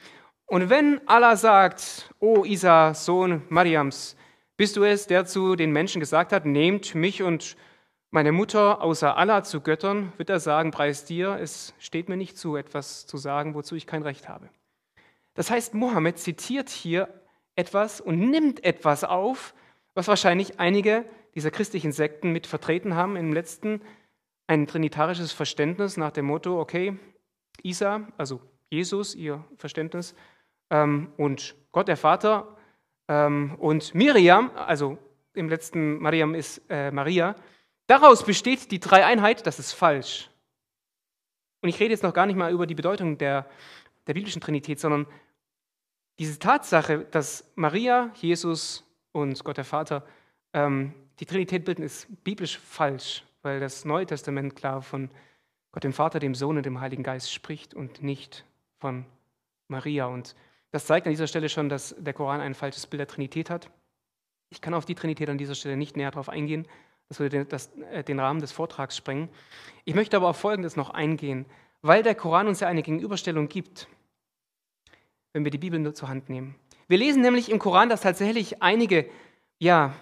und wenn Allah sagt, O Isa, Sohn Mariams, bist du es, der zu den Menschen gesagt hat, nehmt mich und meine Mutter außer Allah zu Göttern, wird er sagen, preis dir, es steht mir nicht zu, etwas zu sagen, wozu ich kein Recht habe. Das heißt, Mohammed zitiert hier etwas und nimmt etwas auf, was wahrscheinlich einige dieser christlichen Sekten mit vertreten haben im letzten, ein trinitarisches Verständnis nach dem Motto, okay, Isa, also Jesus, ihr Verständnis, ähm, und Gott der Vater ähm, und Miriam, also im letzten Mariam ist äh, Maria, daraus besteht die Dreieinheit, das ist falsch. Und ich rede jetzt noch gar nicht mal über die Bedeutung der, der biblischen Trinität, sondern diese Tatsache, dass Maria, Jesus und Gott der Vater ähm, die Trinität bilden, ist biblisch falsch, weil das Neue Testament klar von Gott dem Vater, dem Sohn und dem Heiligen Geist spricht und nicht von Maria. Und das zeigt an dieser Stelle schon, dass der Koran ein falsches Bild der Trinität hat. Ich kann auf die Trinität an dieser Stelle nicht näher darauf eingehen. Das würde den, das, äh, den Rahmen des Vortrags sprengen. Ich möchte aber auf Folgendes noch eingehen. Weil der Koran uns ja eine Gegenüberstellung gibt, wenn wir die Bibel nur zur Hand nehmen. Wir lesen nämlich im Koran, dass tatsächlich einige ja,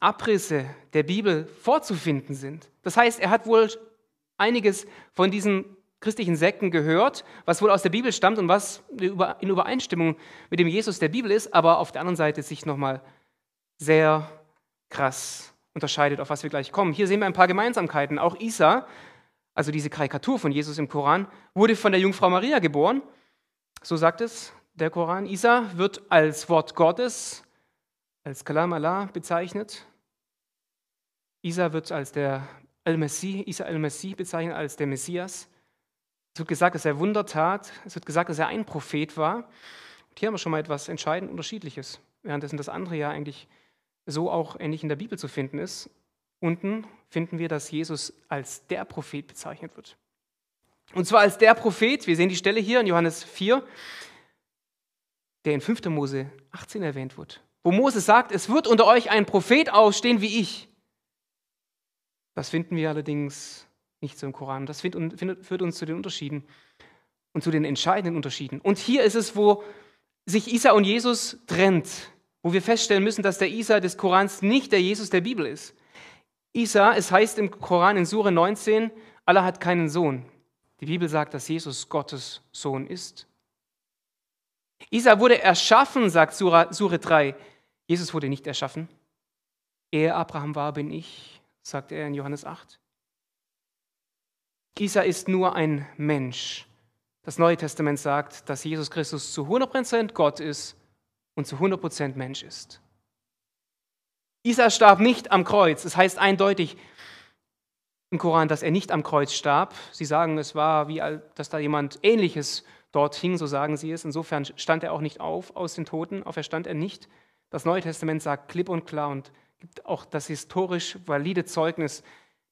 Abrisse der Bibel vorzufinden sind. Das heißt, er hat wohl einiges von diesen christlichen Sekten gehört, was wohl aus der Bibel stammt und was in Übereinstimmung mit dem Jesus der Bibel ist, aber auf der anderen Seite sich nochmal sehr krass unterscheidet, auf was wir gleich kommen. Hier sehen wir ein paar Gemeinsamkeiten. Auch Isa, also diese Karikatur von Jesus im Koran, wurde von der Jungfrau Maria geboren. So sagt es der Koran. Isa wird als Wort Gottes, als Kalam Allah bezeichnet. Isa wird als der Al-Messi, bezeichnet als der Messias. Es wird gesagt, dass er Wunder tat. Es wird gesagt, dass er ein Prophet war. Und hier haben wir schon mal etwas entscheidend Unterschiedliches, währenddessen das andere ja eigentlich so auch ähnlich in der Bibel zu finden ist. Unten finden wir, dass Jesus als der Prophet bezeichnet wird. Und zwar als der Prophet, wir sehen die Stelle hier in Johannes 4, der in 5. Mose 18 erwähnt wird, wo Mose sagt, es wird unter euch ein Prophet ausstehen wie ich. Das finden wir allerdings nicht so im Koran. Das führt uns zu den Unterschieden und zu den entscheidenden Unterschieden. Und hier ist es, wo sich Isa und Jesus trennt, wo wir feststellen müssen, dass der Isa des Korans nicht der Jesus der Bibel ist. Isa, es heißt im Koran in Sure 19, Allah hat keinen Sohn. Die Bibel sagt, dass Jesus Gottes Sohn ist. Isa wurde erschaffen, sagt Sura, Sure 3. Jesus wurde nicht erschaffen. Er, Abraham war, bin ich sagt er in Johannes 8. Isa ist nur ein Mensch. Das Neue Testament sagt, dass Jesus Christus zu 100% Gott ist und zu 100% Mensch ist. Isa starb nicht am Kreuz. Es das heißt eindeutig im Koran, dass er nicht am Kreuz starb. Sie sagen, es war wie, dass da jemand Ähnliches dort hing, so sagen sie es. Insofern stand er auch nicht auf aus den Toten, auferstand er nicht. Das Neue Testament sagt klipp und klar und gibt auch das historisch valide Zeugnis,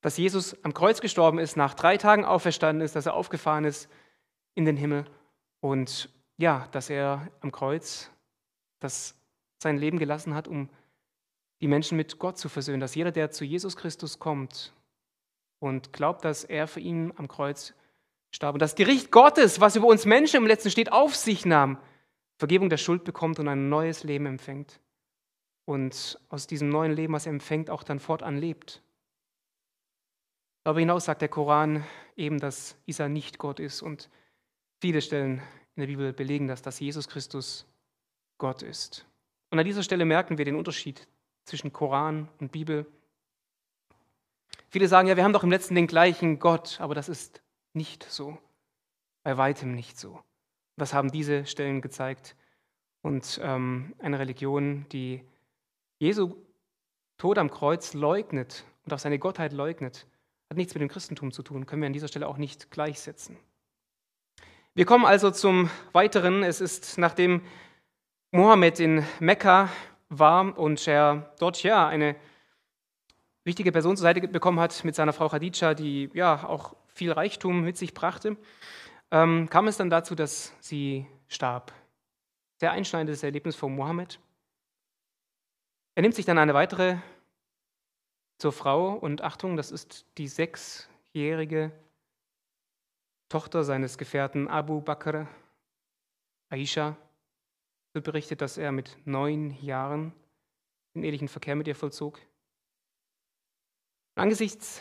dass Jesus am Kreuz gestorben ist, nach drei Tagen auferstanden ist, dass er aufgefahren ist in den Himmel und ja, dass er am Kreuz das, sein Leben gelassen hat, um die Menschen mit Gott zu versöhnen, dass jeder, der zu Jesus Christus kommt und glaubt, dass er für ihn am Kreuz starb und das Gericht Gottes, was über uns Menschen im letzten steht, auf sich nahm, Vergebung der Schuld bekommt und ein neues Leben empfängt und aus diesem neuen Leben, was er empfängt, auch dann fortan lebt. Darüber hinaus sagt der Koran eben, dass Isa nicht Gott ist und viele Stellen in der Bibel belegen das, dass Jesus Christus Gott ist. Und an dieser Stelle merken wir den Unterschied zwischen Koran und Bibel. Viele sagen, ja, wir haben doch im letzten den gleichen Gott, aber das ist nicht so. Bei weitem nicht so. Das haben diese Stellen gezeigt. Und ähm, eine Religion, die Jesu Tod am Kreuz leugnet und auch seine Gottheit leugnet, hat nichts mit dem Christentum zu tun, können wir an dieser Stelle auch nicht gleichsetzen. Wir kommen also zum Weiteren. Es ist, nachdem Mohammed in Mekka war und er dort ja eine wichtige Person zur Seite bekommen hat mit seiner Frau Khadija, die ja auch viel Reichtum mit sich brachte, ähm, kam es dann dazu, dass sie starb. Sehr einschneidendes Erlebnis von Mohammed. Er nimmt sich dann eine weitere zur Frau und Achtung, das ist die sechsjährige Tochter seines Gefährten Abu Bakr, Aisha. Wird berichtet, dass er mit neun Jahren den ehelichen Verkehr mit ihr vollzog. Und angesichts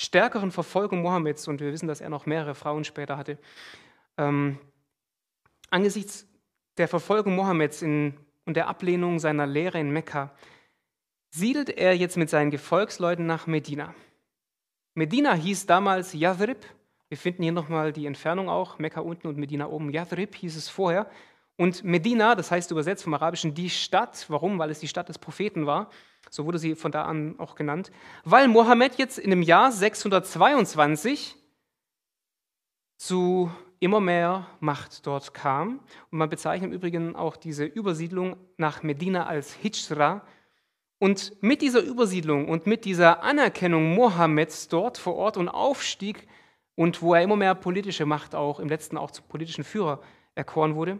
stärkeren Verfolgung Mohammeds, und wir wissen, dass er noch mehrere Frauen später hatte, ähm, angesichts der Verfolgung Mohammeds in und der Ablehnung seiner Lehre in Mekka siedelt er jetzt mit seinen Gefolgsleuten nach Medina. Medina hieß damals Yathrib. Wir finden hier nochmal die Entfernung auch, Mekka unten und Medina oben. Yathrib hieß es vorher. Und Medina, das heißt übersetzt vom Arabischen die Stadt, warum? Weil es die Stadt des Propheten war, so wurde sie von da an auch genannt, weil Mohammed jetzt in dem Jahr 622 zu immer mehr Macht dort kam. Und man bezeichnet im Übrigen auch diese Übersiedlung nach Medina als Hijra. Und mit dieser Übersiedlung und mit dieser Anerkennung Mohammeds dort vor Ort und Aufstieg und wo er immer mehr politische Macht auch im letzten auch zum politischen Führer erkoren wurde,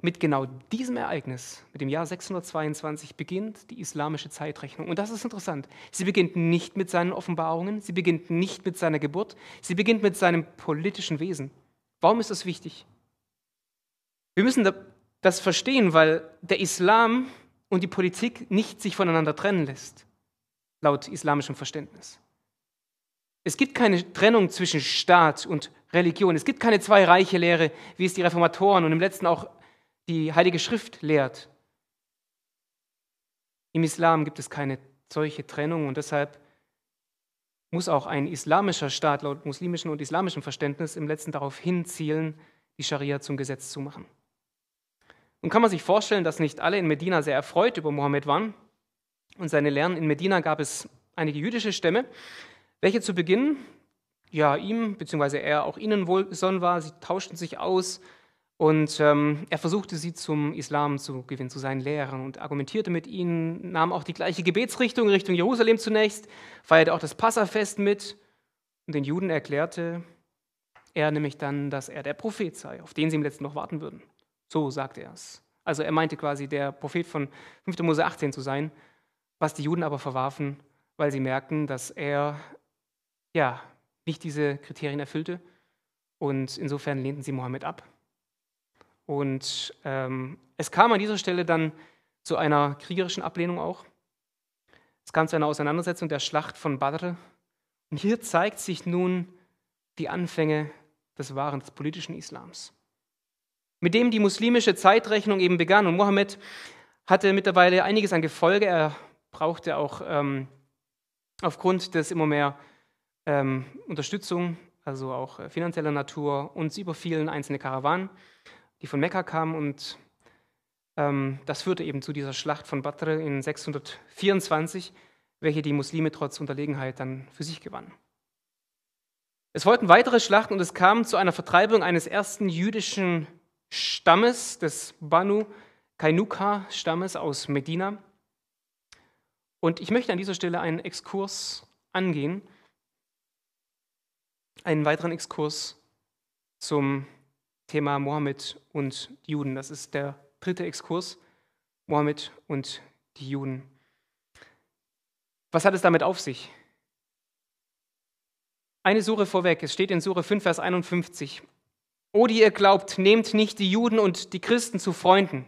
mit genau diesem Ereignis, mit dem Jahr 622, beginnt die islamische Zeitrechnung. Und das ist interessant. Sie beginnt nicht mit seinen Offenbarungen, sie beginnt nicht mit seiner Geburt, sie beginnt mit seinem politischen Wesen. Warum ist das wichtig? Wir müssen das verstehen, weil der Islam und die Politik nicht sich voneinander trennen lässt, laut islamischem Verständnis. Es gibt keine Trennung zwischen Staat und Religion. Es gibt keine Zwei-Reiche-Lehre, wie es die Reformatoren und im letzten auch die Heilige Schrift lehrt. Im Islam gibt es keine solche Trennung und deshalb muss auch ein islamischer Staat laut muslimischem und islamischem Verständnis im letzten darauf hinzielen, die Scharia zum Gesetz zu machen. Nun kann man sich vorstellen, dass nicht alle in Medina sehr erfreut über Mohammed waren und seine Lehren. In Medina gab es einige jüdische Stämme, welche zu Beginn ja ihm bzw. er auch ihnen wohlgesonnen war. Sie tauschten sich aus, und ähm, er versuchte sie zum Islam zu gewinnen, zu seinen Lehren und argumentierte mit ihnen, nahm auch die gleiche Gebetsrichtung Richtung Jerusalem zunächst, feierte auch das Passafest mit und den Juden erklärte er nämlich dann, dass er der Prophet sei, auf den sie im letzten noch warten würden. So sagte er es. Also er meinte quasi, der Prophet von 5. Mose 18 zu sein, was die Juden aber verwarfen, weil sie merkten, dass er ja nicht diese Kriterien erfüllte und insofern lehnten sie Mohammed ab und ähm, es kam an dieser Stelle dann zu einer kriegerischen Ablehnung auch. Es kam zu einer Auseinandersetzung der Schlacht von Badr. Und hier zeigt sich nun die Anfänge des wahren, des politischen Islams, mit dem die muslimische Zeitrechnung eben begann. Und Mohammed hatte mittlerweile einiges an Gefolge. Er brauchte auch ähm, aufgrund des immer mehr ähm, Unterstützung, also auch äh, finanzieller Natur, uns überfielen einzelne Karawanen die von Mekka kamen. Und ähm, das führte eben zu dieser Schlacht von Badr in 624, welche die Muslime trotz Unterlegenheit dann für sich gewannen. Es folgten weitere Schlachten und es kam zu einer Vertreibung eines ersten jüdischen Stammes, des Banu Kainuka-Stammes aus Medina. Und ich möchte an dieser Stelle einen Exkurs angehen, einen weiteren Exkurs zum Thema Mohammed und die Juden. Das ist der dritte Exkurs, Mohammed und die Juden. Was hat es damit auf sich? Eine Sure vorweg, es steht in Sure 5, Vers 51. O die ihr glaubt, nehmt nicht die Juden und die Christen zu Freunden.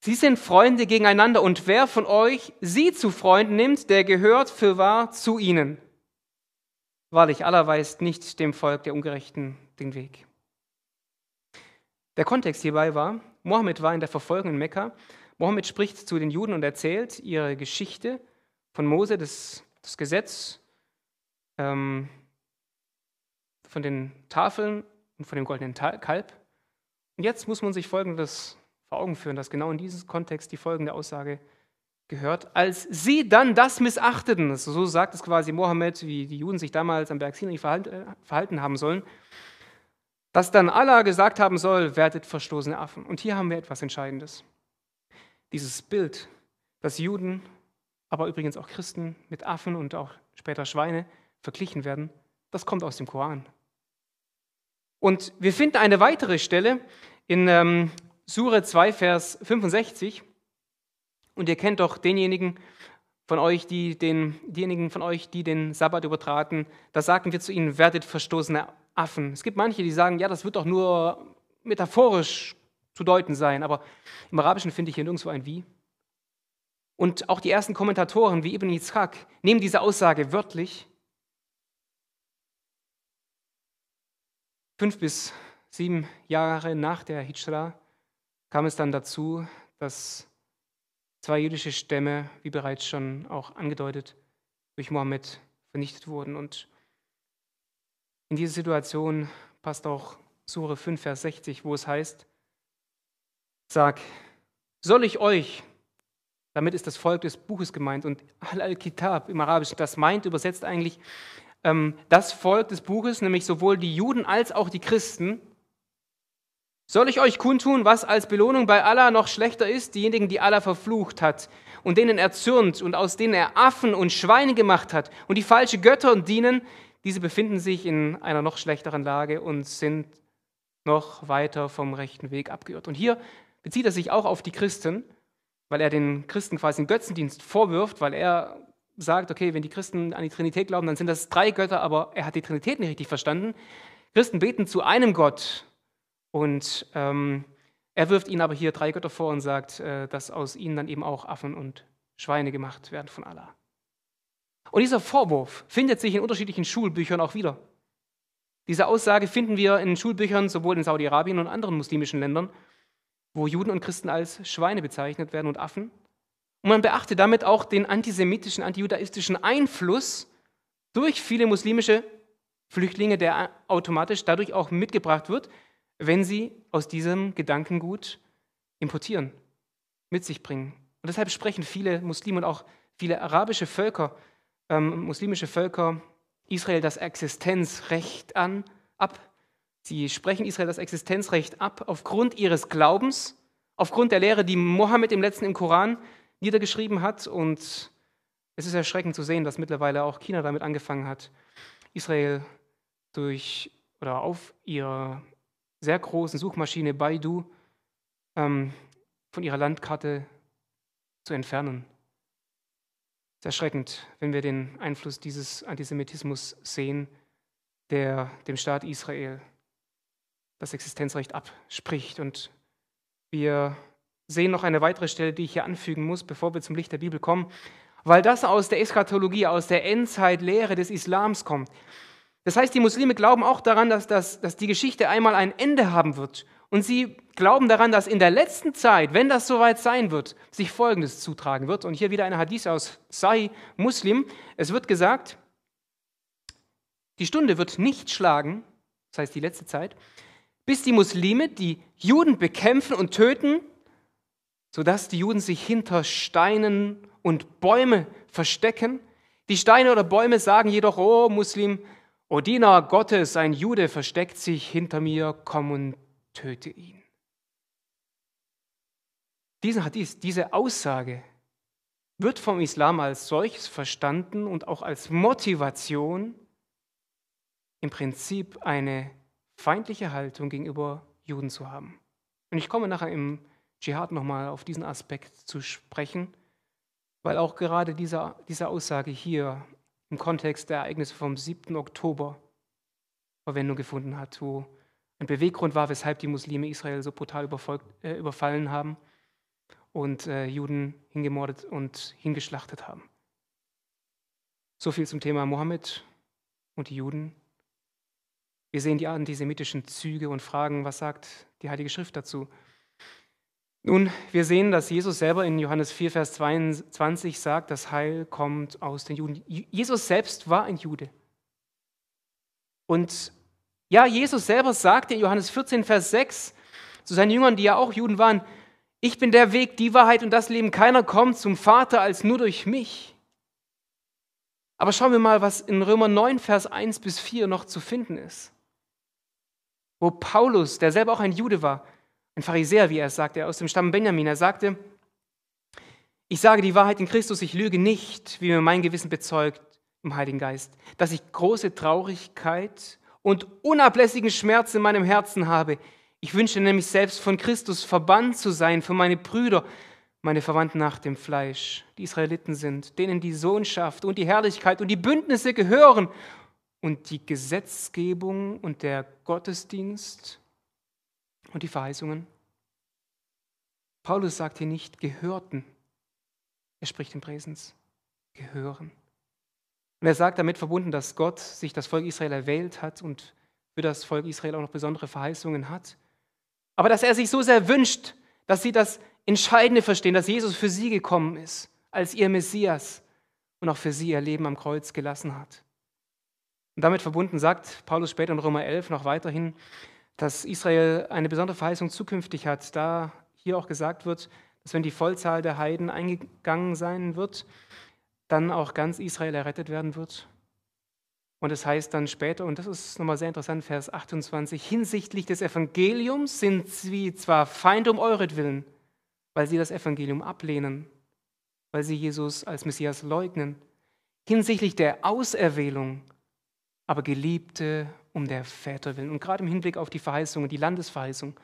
Sie sind Freunde gegeneinander und wer von euch sie zu Freunden nimmt, der gehört für wahr zu ihnen. Wahrlich, Allah weist nicht dem Volk der Ungerechten den Weg. Der Kontext hierbei war, Mohammed war in der Verfolgung in Mekka. Mohammed spricht zu den Juden und erzählt ihre Geschichte von Mose, das, das Gesetz, ähm, von den Tafeln und von dem goldenen Kalb. Und jetzt muss man sich Folgendes vor Augen führen, dass genau in diesem Kontext die folgende Aussage gehört. Als sie dann das missachteten, so sagt es quasi Mohammed, wie die Juden sich damals am Berg Sinai äh, verhalten haben sollen, dass dann Allah gesagt haben soll, werdet verstoßene Affen. Und hier haben wir etwas Entscheidendes. Dieses Bild, dass Juden, aber übrigens auch Christen mit Affen und auch später Schweine verglichen werden, das kommt aus dem Koran. Und wir finden eine weitere Stelle in ähm, Sure 2, Vers 65. Und ihr kennt doch denjenigen von euch, die den, diejenigen von euch, die den Sabbat übertraten, da sagten wir zu ihnen, werdet verstoßene Affen. Affen. Es gibt manche, die sagen, ja, das wird doch nur metaphorisch zu deuten sein, aber im Arabischen finde ich hier nirgendwo ein Wie. Und auch die ersten Kommentatoren wie Ibn Yitzhak nehmen diese Aussage wörtlich. Fünf bis sieben Jahre nach der Hijra kam es dann dazu, dass zwei jüdische Stämme, wie bereits schon auch angedeutet, durch Mohammed vernichtet wurden. Und in diese Situation passt auch Sure 5, Vers 60, wo es heißt, sag, soll ich euch, damit ist das Volk des Buches gemeint und Al-Al-Kitab im Arabischen, das meint übersetzt eigentlich ähm, das Volk des Buches, nämlich sowohl die Juden als auch die Christen, soll ich euch kundtun, was als Belohnung bei Allah noch schlechter ist, diejenigen, die Allah verflucht hat und denen er zürnt und aus denen er Affen und Schweine gemacht hat und die falsche Götter dienen, diese befinden sich in einer noch schlechteren Lage und sind noch weiter vom rechten Weg abgeirrt. Und hier bezieht er sich auch auf die Christen, weil er den Christen quasi einen Götzendienst vorwirft, weil er sagt, okay, wenn die Christen an die Trinität glauben, dann sind das drei Götter, aber er hat die Trinität nicht richtig verstanden. Christen beten zu einem Gott und ähm, er wirft ihnen aber hier drei Götter vor und sagt, äh, dass aus ihnen dann eben auch Affen und Schweine gemacht werden von Allah. Und dieser Vorwurf findet sich in unterschiedlichen Schulbüchern auch wieder. Diese Aussage finden wir in Schulbüchern sowohl in Saudi-Arabien und anderen muslimischen Ländern, wo Juden und Christen als Schweine bezeichnet werden und Affen. Und man beachte damit auch den antisemitischen, antijudaistischen Einfluss durch viele muslimische Flüchtlinge, der automatisch dadurch auch mitgebracht wird, wenn sie aus diesem Gedankengut importieren, mit sich bringen. Und deshalb sprechen viele Muslime und auch viele arabische Völker ähm, muslimische Völker Israel das Existenzrecht an, ab. Sie sprechen Israel das Existenzrecht ab aufgrund ihres Glaubens, aufgrund der Lehre, die Mohammed im letzten im Koran niedergeschrieben hat. Und es ist erschreckend zu sehen, dass mittlerweile auch China damit angefangen hat, Israel durch oder auf ihrer sehr großen Suchmaschine Baidu ähm, von ihrer Landkarte zu entfernen ist erschreckend, wenn wir den Einfluss dieses Antisemitismus sehen, der dem Staat Israel das Existenzrecht abspricht. Und wir sehen noch eine weitere Stelle, die ich hier anfügen muss, bevor wir zum Licht der Bibel kommen, weil das aus der Eschatologie, aus der Endzeitlehre des Islams kommt. Das heißt, die Muslime glauben auch daran, dass, dass, dass die Geschichte einmal ein Ende haben wird und sie glauben daran, dass in der letzten Zeit, wenn das soweit sein wird, sich Folgendes zutragen wird. Und hier wieder eine Hadith aus Sai Muslim. Es wird gesagt, die Stunde wird nicht schlagen, das heißt die letzte Zeit, bis die Muslime die Juden bekämpfen und töten, sodass die Juden sich hinter Steinen und Bäume verstecken. Die Steine oder Bäume sagen jedoch, oh Muslim, O oh Diener Gottes, ein Jude versteckt sich hinter mir, komm und töte ihn. Diesen diese Aussage wird vom Islam als solches verstanden und auch als Motivation, im Prinzip eine feindliche Haltung gegenüber Juden zu haben. Und ich komme nachher im Dschihad nochmal auf diesen Aspekt zu sprechen, weil auch gerade diese, diese Aussage hier im Kontext der Ereignisse vom 7. Oktober Verwendung gefunden hat, wo ein Beweggrund war, weshalb die Muslime Israel so brutal äh, überfallen haben und äh, Juden hingemordet und hingeschlachtet haben. So viel zum Thema Mohammed und die Juden. Wir sehen die antisemitischen Züge und fragen, was sagt die Heilige Schrift dazu? Nun, wir sehen, dass Jesus selber in Johannes 4, Vers 22 sagt, das Heil kommt aus den Juden. Jesus selbst war ein Jude. Und ja, Jesus selber sagte in Johannes 14, Vers 6 zu seinen Jüngern, die ja auch Juden waren, ich bin der Weg, die Wahrheit und das Leben. Keiner kommt zum Vater als nur durch mich. Aber schauen wir mal, was in Römer 9, Vers 1 bis 4 noch zu finden ist. Wo Paulus, der selber auch ein Jude war, ein Pharisäer, wie er es sagte, aus dem Stamm Benjamin, er sagte, ich sage die Wahrheit in Christus, ich lüge nicht, wie mir mein Gewissen bezeugt im Heiligen Geist, dass ich große Traurigkeit und unablässigen Schmerz in meinem Herzen habe. Ich wünsche nämlich selbst von Christus verbannt zu sein für meine Brüder, meine Verwandten nach dem Fleisch, die Israeliten sind, denen die Sohnschaft und die Herrlichkeit und die Bündnisse gehören und die Gesetzgebung und der Gottesdienst und die Verheißungen. Paulus sagt hier nicht gehörten, er spricht im Präsens, gehören. Und er sagt damit verbunden, dass Gott sich das Volk Israel erwählt hat und für das Volk Israel auch noch besondere Verheißungen hat. Aber dass er sich so sehr wünscht, dass sie das Entscheidende verstehen, dass Jesus für sie gekommen ist, als ihr Messias und auch für sie ihr Leben am Kreuz gelassen hat. Und damit verbunden sagt Paulus später in Römer 11 noch weiterhin, dass Israel eine besondere Verheißung zukünftig hat, da hier auch gesagt wird, dass wenn die Vollzahl der Heiden eingegangen sein wird, dann auch ganz Israel errettet werden wird. Und es das heißt dann später, und das ist nochmal sehr interessant, Vers 28, hinsichtlich des Evangeliums sind sie zwar Feinde um euretwillen, weil sie das Evangelium ablehnen, weil sie Jesus als Messias leugnen, hinsichtlich der Auserwählung, aber Geliebte um der Väter willen. Und gerade im Hinblick auf die Verheißung, die Landesverheißung,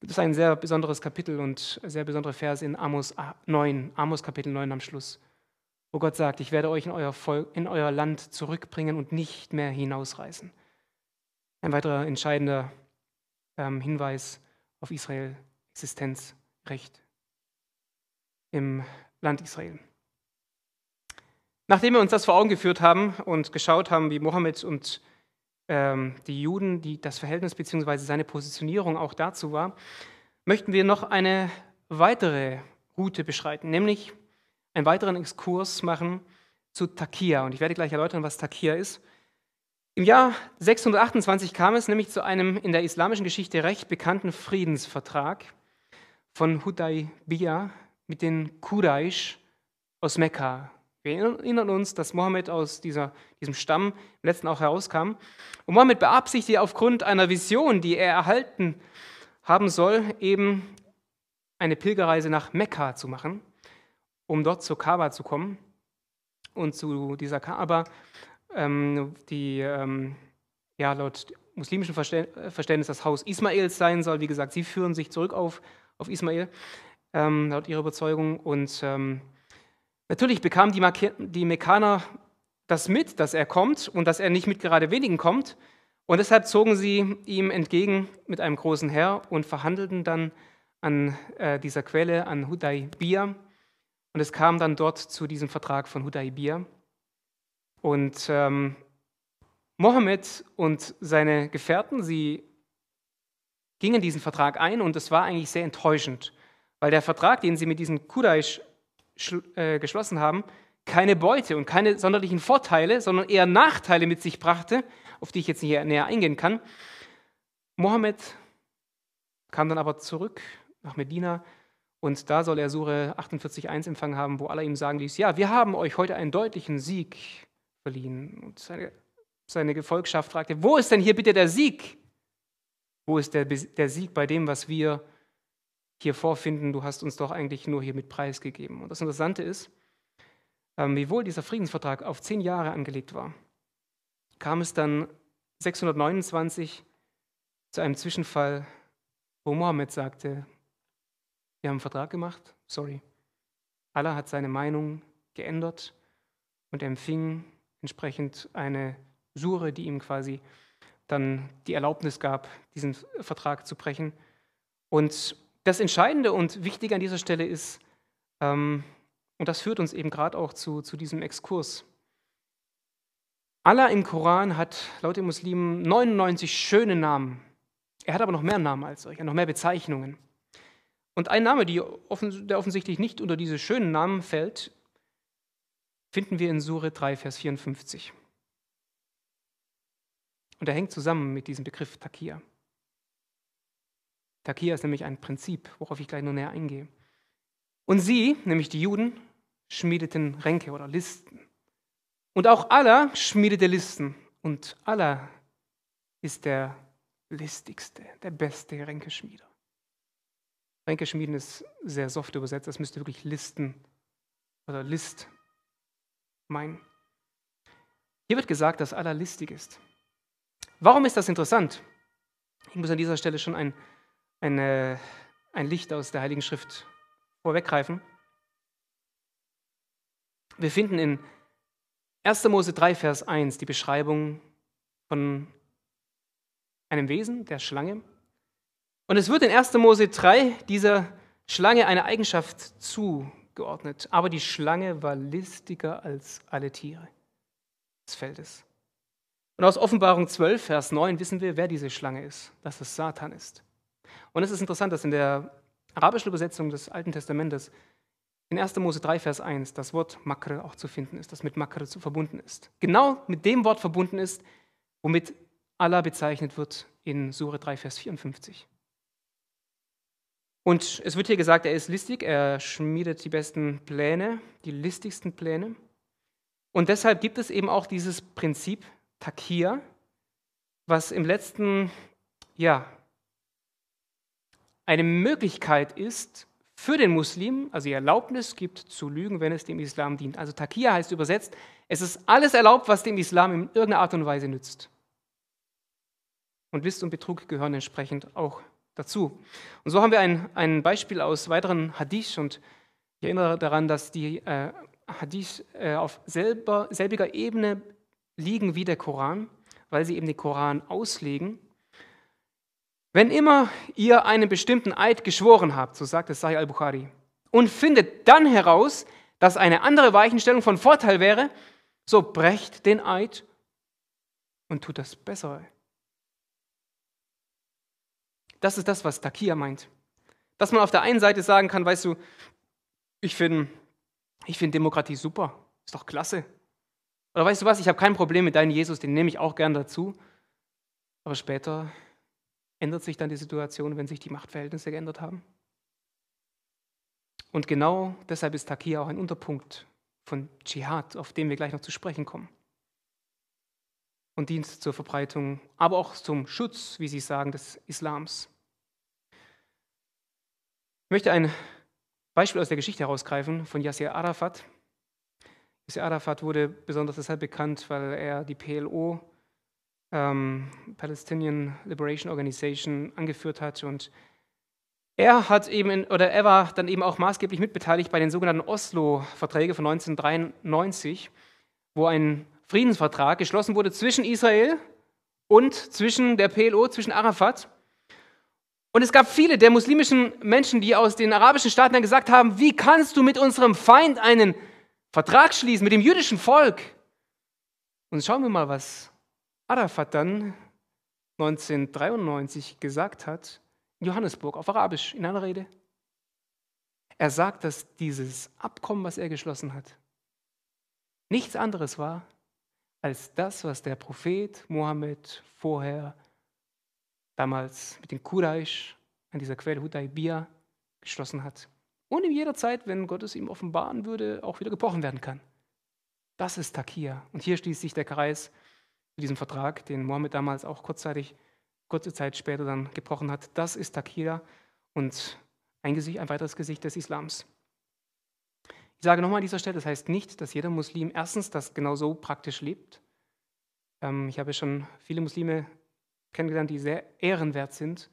gibt es ein sehr besonderes Kapitel und sehr besondere Verse in Amos 9, Amos Kapitel 9 am Schluss wo Gott sagt, ich werde euch in euer, Volk, in euer Land zurückbringen und nicht mehr hinausreißen. Ein weiterer entscheidender ähm, Hinweis auf Israel, Existenzrecht im Land Israel. Nachdem wir uns das vor Augen geführt haben und geschaut haben, wie Mohammed und ähm, die Juden die, das Verhältnis bzw. seine Positionierung auch dazu war, möchten wir noch eine weitere Route beschreiten, nämlich einen weiteren Exkurs machen zu Takia. Und ich werde gleich erläutern, was Takia ist. Im Jahr 628 kam es nämlich zu einem in der islamischen Geschichte recht bekannten Friedensvertrag von Hudaybiyah mit den Quraysh aus Mekka. Wir erinnern uns, dass Mohammed aus dieser, diesem Stamm im letzten auch herauskam. Und Mohammed beabsichtigte aufgrund einer Vision, die er erhalten haben soll, eben eine Pilgerreise nach Mekka zu machen um dort zur Kaaba zu kommen. Und zu dieser Kaaba, ähm, die ähm, ja laut muslimischem Verständnis das Haus Ismaels sein soll, wie gesagt, sie führen sich zurück auf, auf Ismael, ähm, laut ihrer Überzeugung. Und ähm, natürlich bekamen die, Marke die Mekkaner das mit, dass er kommt und dass er nicht mit gerade wenigen kommt. Und deshalb zogen sie ihm entgegen mit einem großen Herr und verhandelten dann an äh, dieser Quelle, an Hudaybiyah. Und es kam dann dort zu diesem Vertrag von Hudaibir. Und ähm, Mohammed und seine Gefährten, sie gingen diesen Vertrag ein und es war eigentlich sehr enttäuschend, weil der Vertrag, den sie mit diesen Quraysh äh, geschlossen haben, keine Beute und keine sonderlichen Vorteile, sondern eher Nachteile mit sich brachte, auf die ich jetzt nicht näher eingehen kann. Mohammed kam dann aber zurück nach Medina und da soll er Sure 48.1 empfangen haben, wo Allah ihm sagen ließ, ja, wir haben euch heute einen deutlichen Sieg verliehen. Und seine, seine Gefolgschaft fragte, wo ist denn hier bitte der Sieg? Wo ist der, der Sieg bei dem, was wir hier vorfinden? Du hast uns doch eigentlich nur hier mit Preis gegeben. Und das Interessante ist, ähm, wiewohl dieser Friedensvertrag auf zehn Jahre angelegt war, kam es dann 629 zu einem Zwischenfall, wo Mohammed sagte, wir haben einen Vertrag gemacht, sorry. Allah hat seine Meinung geändert und empfing entsprechend eine Sure, die ihm quasi dann die Erlaubnis gab, diesen Vertrag zu brechen. Und das Entscheidende und Wichtige an dieser Stelle ist, ähm, und das führt uns eben gerade auch zu, zu diesem Exkurs. Allah im Koran hat laut den Muslimen 99 schöne Namen. Er hat aber noch mehr Namen als solche, noch mehr Bezeichnungen. Und ein Name, offen, der offensichtlich nicht unter diese schönen Namen fällt, finden wir in Sure 3, Vers 54. Und er hängt zusammen mit diesem Begriff Takia. Takia ist nämlich ein Prinzip, worauf ich gleich nur näher eingehe. Und sie, nämlich die Juden, schmiedeten Ränke oder Listen. Und auch Allah schmiedete Listen. Und Allah ist der listigste, der beste Ränkeschmieder. Ränke schmieden ist sehr soft übersetzt, das müsste wirklich Listen oder List meinen. Hier wird gesagt, dass Allah listig ist. Warum ist das interessant? Ich muss an dieser Stelle schon ein, ein, äh, ein Licht aus der Heiligen Schrift vorweggreifen. Wir finden in 1. Mose 3, Vers 1 die Beschreibung von einem Wesen, der Schlange, und es wird in 1. Mose 3 dieser Schlange eine Eigenschaft zugeordnet. Aber die Schlange war listiger als alle Tiere des Feldes. Und aus Offenbarung 12, Vers 9 wissen wir, wer diese Schlange ist, dass es Satan ist. Und es ist interessant, dass in der arabischen Übersetzung des Alten Testamentes in 1. Mose 3, Vers 1 das Wort Makre auch zu finden ist, das mit Makre verbunden ist. Genau mit dem Wort verbunden ist, womit Allah bezeichnet wird in Sure 3, Vers 54. Und es wird hier gesagt, er ist listig, er schmiedet die besten Pläne, die listigsten Pläne. Und deshalb gibt es eben auch dieses Prinzip Takia, was im letzten, ja, eine Möglichkeit ist für den Muslim, also die Erlaubnis gibt zu lügen, wenn es dem Islam dient. Also Takia heißt übersetzt, es ist alles erlaubt, was dem Islam in irgendeiner Art und Weise nützt. Und List und Betrug gehören entsprechend auch dazu. Und so haben wir ein, ein Beispiel aus weiteren Hadith und ich erinnere daran, dass die äh, Hadith äh, auf selber, selbiger Ebene liegen wie der Koran, weil sie eben den Koran auslegen. Wenn immer ihr einen bestimmten Eid geschworen habt, so sagt es Sahih al-Bukhari, und findet dann heraus, dass eine andere Weichenstellung von Vorteil wäre, so brecht den Eid und tut das Bessere. Das ist das, was Takia meint. Dass man auf der einen Seite sagen kann, weißt du, ich finde ich find Demokratie super, ist doch klasse. Oder weißt du was, ich habe kein Problem mit deinem Jesus, den nehme ich auch gern dazu. Aber später ändert sich dann die Situation, wenn sich die Machtverhältnisse geändert haben. Und genau deshalb ist Takia auch ein Unterpunkt von Dschihad, auf den wir gleich noch zu sprechen kommen. Und dient zur Verbreitung, aber auch zum Schutz, wie Sie sagen, des Islams möchte ein Beispiel aus der Geschichte herausgreifen von Yasser Arafat. Yasser Arafat wurde besonders deshalb bekannt, weil er die PLO, ähm, Palestinian Liberation Organization, angeführt hat und er hat eben in, oder er war dann eben auch maßgeblich mitbeteiligt bei den sogenannten Oslo-Verträgen von 1993, wo ein Friedensvertrag geschlossen wurde zwischen Israel und zwischen der PLO, zwischen Arafat und es gab viele der muslimischen Menschen, die aus den arabischen Staaten dann gesagt haben, wie kannst du mit unserem Feind einen Vertrag schließen, mit dem jüdischen Volk? Und schauen wir mal, was Arafat dann 1993 gesagt hat, in Johannesburg, auf Arabisch, in einer Rede. Er sagt, dass dieses Abkommen, was er geschlossen hat, nichts anderes war als das, was der Prophet Mohammed vorher hat damals mit den Quraysh an dieser Quelle Hudaybiyah geschlossen hat. Und in jeder Zeit, wenn Gott es ihm offenbaren würde, auch wieder gebrochen werden kann. Das ist Takia. Und hier schließt sich der Kreis zu diesem Vertrag, den Mohammed damals auch kurzzeitig, kurze Zeit später dann gebrochen hat. Das ist Takia und ein, Gesicht, ein weiteres Gesicht des Islams. Ich sage nochmal an dieser Stelle, das heißt nicht, dass jeder Muslim erstens das genau so praktisch lebt. Ähm, ich habe schon viele Muslime kennengelernt, die sehr ehrenwert sind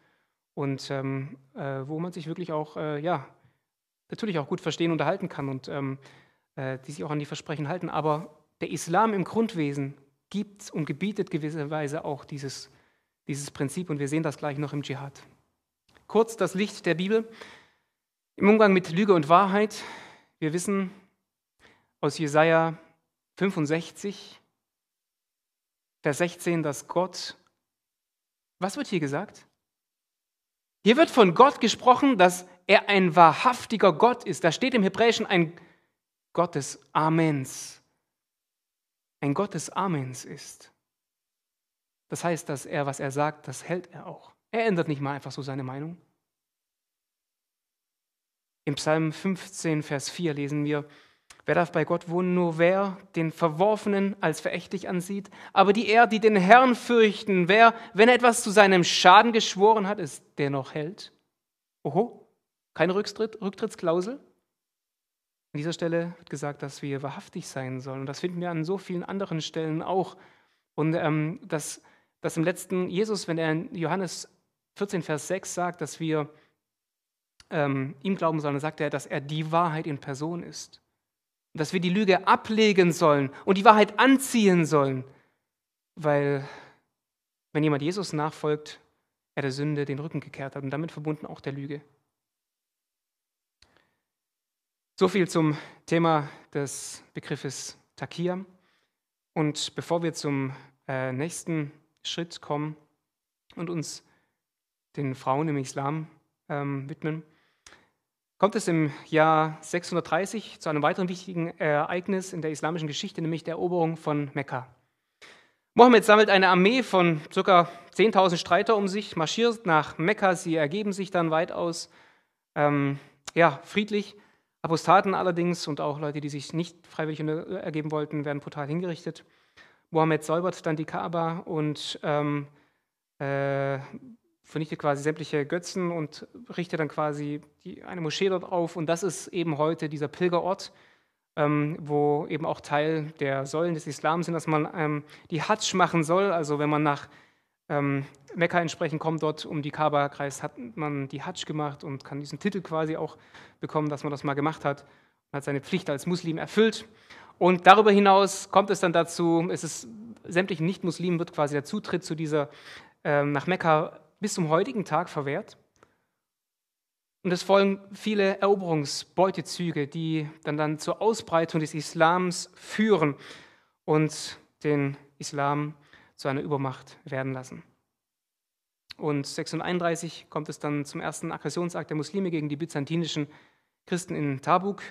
und ähm, äh, wo man sich wirklich auch, äh, ja, natürlich auch gut verstehen, und unterhalten kann und ähm, äh, die sich auch an die Versprechen halten. Aber der Islam im Grundwesen gibt und gebietet gewisserweise auch dieses, dieses Prinzip und wir sehen das gleich noch im Dschihad. Kurz das Licht der Bibel im Umgang mit Lüge und Wahrheit. Wir wissen aus Jesaja 65, Vers 16, dass Gott was wird hier gesagt? Hier wird von Gott gesprochen, dass er ein wahrhaftiger Gott ist. Da steht im Hebräischen ein Gott des Amens. Ein Gott des Amens ist. Das heißt, dass er, was er sagt, das hält er auch. Er ändert nicht mal einfach so seine Meinung. Im Psalm 15, Vers 4 lesen wir, Wer darf bei Gott wohnen? Nur wer den Verworfenen als verächtlich ansieht. Aber die er, die den Herrn fürchten, wer, wenn er etwas zu seinem Schaden geschworen hat, ist der noch hält. Oho, keine Rücktritt, Rücktrittsklausel. An dieser Stelle wird gesagt, dass wir wahrhaftig sein sollen. Und das finden wir an so vielen anderen Stellen auch. Und ähm, dass, dass im letzten Jesus, wenn er in Johannes 14, Vers 6 sagt, dass wir ähm, ihm glauben sollen, dann sagt er, dass er die Wahrheit in Person ist dass wir die Lüge ablegen sollen und die Wahrheit anziehen sollen, weil wenn jemand Jesus nachfolgt, er der Sünde den Rücken gekehrt hat und damit verbunden auch der Lüge. So viel zum Thema des Begriffes Takia. Und bevor wir zum äh, nächsten Schritt kommen und uns den Frauen im Islam ähm, widmen, kommt es im Jahr 630 zu einem weiteren wichtigen Ereignis in der islamischen Geschichte, nämlich der Eroberung von Mekka. Mohammed sammelt eine Armee von ca. 10.000 Streiter um sich, marschiert nach Mekka, sie ergeben sich dann weitaus ähm, ja, friedlich. Apostaten allerdings und auch Leute, die sich nicht freiwillig äh, ergeben wollten, werden brutal hingerichtet. Mohammed säubert dann die Kaaba und ähm, äh, vernichte quasi sämtliche Götzen und richte dann quasi die, eine Moschee dort auf. Und das ist eben heute dieser Pilgerort, ähm, wo eben auch Teil der Säulen des Islams sind, dass man ähm, die Hajj machen soll. Also wenn man nach ähm, Mekka entsprechend kommt, dort um die Kaaba kreist, hat man die Hajj gemacht und kann diesen Titel quasi auch bekommen, dass man das mal gemacht hat. Man hat seine Pflicht als Muslim erfüllt. Und darüber hinaus kommt es dann dazu, es ist sämtlichen Nicht-Muslimen wird quasi der Zutritt zu dieser ähm, nach Mekka bis zum heutigen Tag verwehrt. Und es folgen viele Eroberungsbeutezüge, die dann, dann zur Ausbreitung des Islams führen und den Islam zu einer Übermacht werden lassen. Und 631 kommt es dann zum ersten Aggressionsakt der Muslime gegen die byzantinischen Christen in Tabuk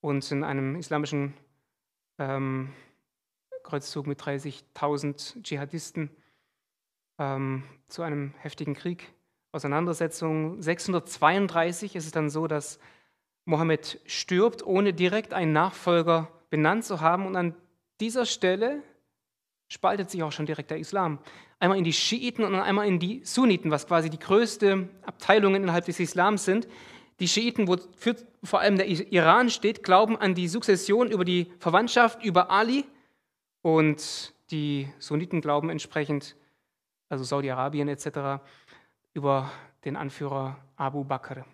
und in einem islamischen ähm, Kreuzzug mit 30.000 Dschihadisten ähm, zu einem heftigen Krieg, Auseinandersetzung. 632 ist es dann so, dass Mohammed stirbt, ohne direkt einen Nachfolger benannt zu haben. Und an dieser Stelle spaltet sich auch schon direkt der Islam. Einmal in die Schiiten und einmal in die Sunniten, was quasi die größte Abteilungen innerhalb des Islams sind. Die Schiiten, wo für, vor allem der Iran steht, glauben an die Sukzession über die Verwandtschaft, über Ali. Und die Sunniten glauben entsprechend also Saudi-Arabien etc., über den Anführer Abu Bakr.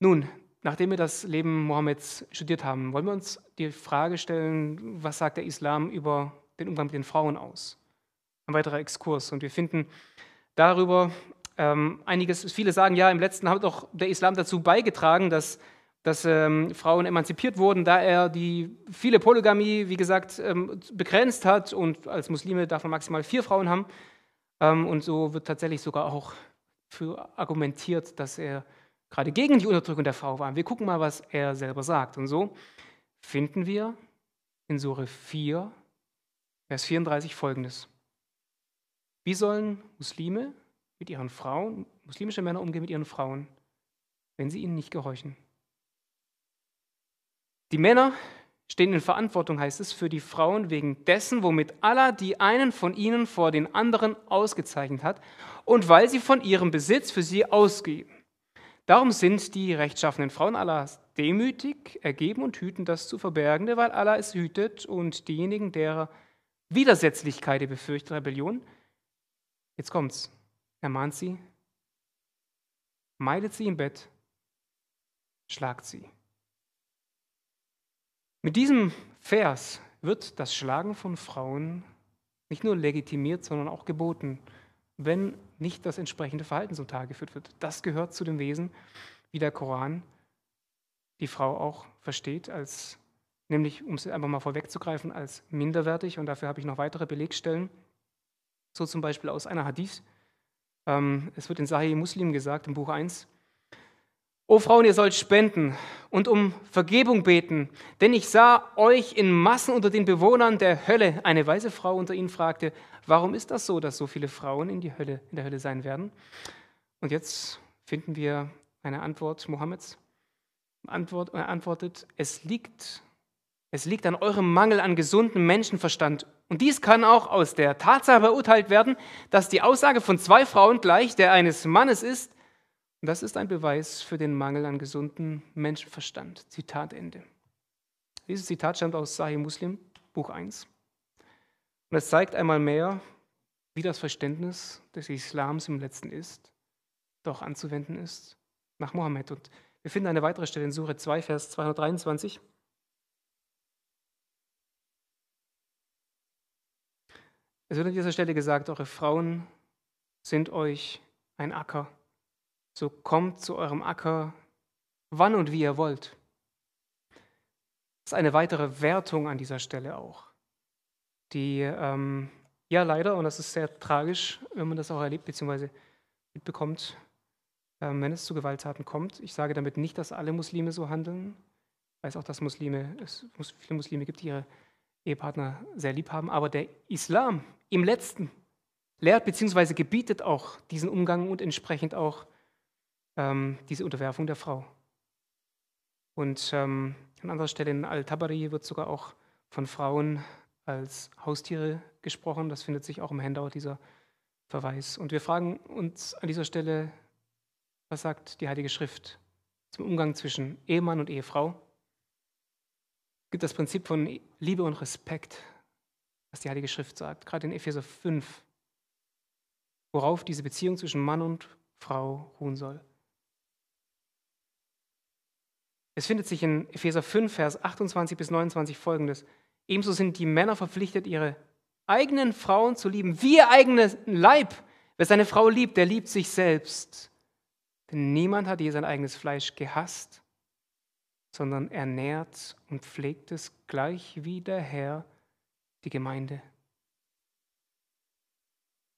Nun, nachdem wir das Leben Mohammeds studiert haben, wollen wir uns die Frage stellen, was sagt der Islam über den Umgang mit den Frauen aus? Ein weiterer Exkurs. Und wir finden darüber ähm, einiges. Viele sagen, ja, im letzten hat doch der Islam dazu beigetragen, dass dass ähm, Frauen emanzipiert wurden, da er die viele Polygamie, wie gesagt, ähm, begrenzt hat und als Muslime darf man maximal vier Frauen haben. Ähm, und so wird tatsächlich sogar auch für argumentiert, dass er gerade gegen die Unterdrückung der Frau war. Wir gucken mal, was er selber sagt. Und so finden wir in Sure 4, Vers 34 folgendes. Wie sollen Muslime mit ihren Frauen, muslimische Männer umgehen mit ihren Frauen, wenn sie ihnen nicht gehorchen? Die Männer stehen in Verantwortung, heißt es, für die Frauen wegen dessen, womit Allah die einen von ihnen vor den anderen ausgezeichnet hat und weil sie von ihrem Besitz für sie ausgeben. Darum sind die rechtschaffenen Frauen Allahs demütig, ergeben und hüten das zu Verbergende, weil Allah es hütet und diejenigen, derer Widersetzlichkeit ihr befürchten Rebellion, jetzt kommt's, Er mahnt sie, meidet sie im Bett, schlagt sie. Mit diesem Vers wird das Schlagen von Frauen nicht nur legitimiert, sondern auch geboten, wenn nicht das entsprechende Verhalten zum Tage geführt wird. Das gehört zu dem Wesen, wie der Koran die Frau auch versteht, als nämlich, um es einfach mal vorwegzugreifen, als minderwertig. Und dafür habe ich noch weitere Belegstellen, so zum Beispiel aus einer Hadith. Ähm, es wird in Sahih Muslim gesagt, im Buch 1, O Frauen, ihr sollt spenden und um Vergebung beten, denn ich sah euch in Massen unter den Bewohnern der Hölle. Eine weise Frau unter ihnen fragte, warum ist das so, dass so viele Frauen in, die Hölle, in der Hölle sein werden? Und jetzt finden wir eine Antwort Mohammeds. Antwort, er äh, antwortet, es liegt, es liegt an eurem Mangel an gesundem Menschenverstand. Und dies kann auch aus der Tatsache beurteilt werden, dass die Aussage von zwei Frauen gleich der eines Mannes ist, das ist ein Beweis für den Mangel an gesunden Menschenverstand. Zitat Ende. Dieses Zitat stammt aus Sahih Muslim, Buch 1. Und es zeigt einmal mehr, wie das Verständnis des Islams im Letzten ist, doch anzuwenden ist nach Mohammed. Und wir finden eine weitere Stelle in Suche 2, Vers 223. Es wird an dieser Stelle gesagt, eure Frauen sind euch ein Acker, so kommt zu eurem Acker, wann und wie ihr wollt. Das ist eine weitere Wertung an dieser Stelle auch, die ähm, ja leider, und das ist sehr tragisch, wenn man das auch erlebt beziehungsweise mitbekommt, ähm, wenn es zu Gewalttaten kommt. Ich sage damit nicht, dass alle Muslime so handeln. Ich weiß auch, dass Muslime, es viele Muslime gibt, die ihre Ehepartner sehr lieb haben, aber der Islam im letzten lehrt beziehungsweise gebietet auch diesen Umgang und entsprechend auch ähm, diese Unterwerfung der Frau. Und ähm, an anderer Stelle in Al-Tabari wird sogar auch von Frauen als Haustiere gesprochen. Das findet sich auch im Handout, dieser Verweis. Und wir fragen uns an dieser Stelle, was sagt die Heilige Schrift zum Umgang zwischen Ehemann und Ehefrau? Es gibt das Prinzip von Liebe und Respekt, was die Heilige Schrift sagt, gerade in Epheser 5, worauf diese Beziehung zwischen Mann und Frau ruhen soll. Es findet sich in Epheser 5, Vers 28 bis 29 folgendes. Ebenso sind die Männer verpflichtet, ihre eigenen Frauen zu lieben, wie ihr eigenes Leib. Wer seine Frau liebt, der liebt sich selbst. Denn niemand hat je sein eigenes Fleisch gehasst, sondern ernährt und pflegt es gleich wie der Herr die Gemeinde.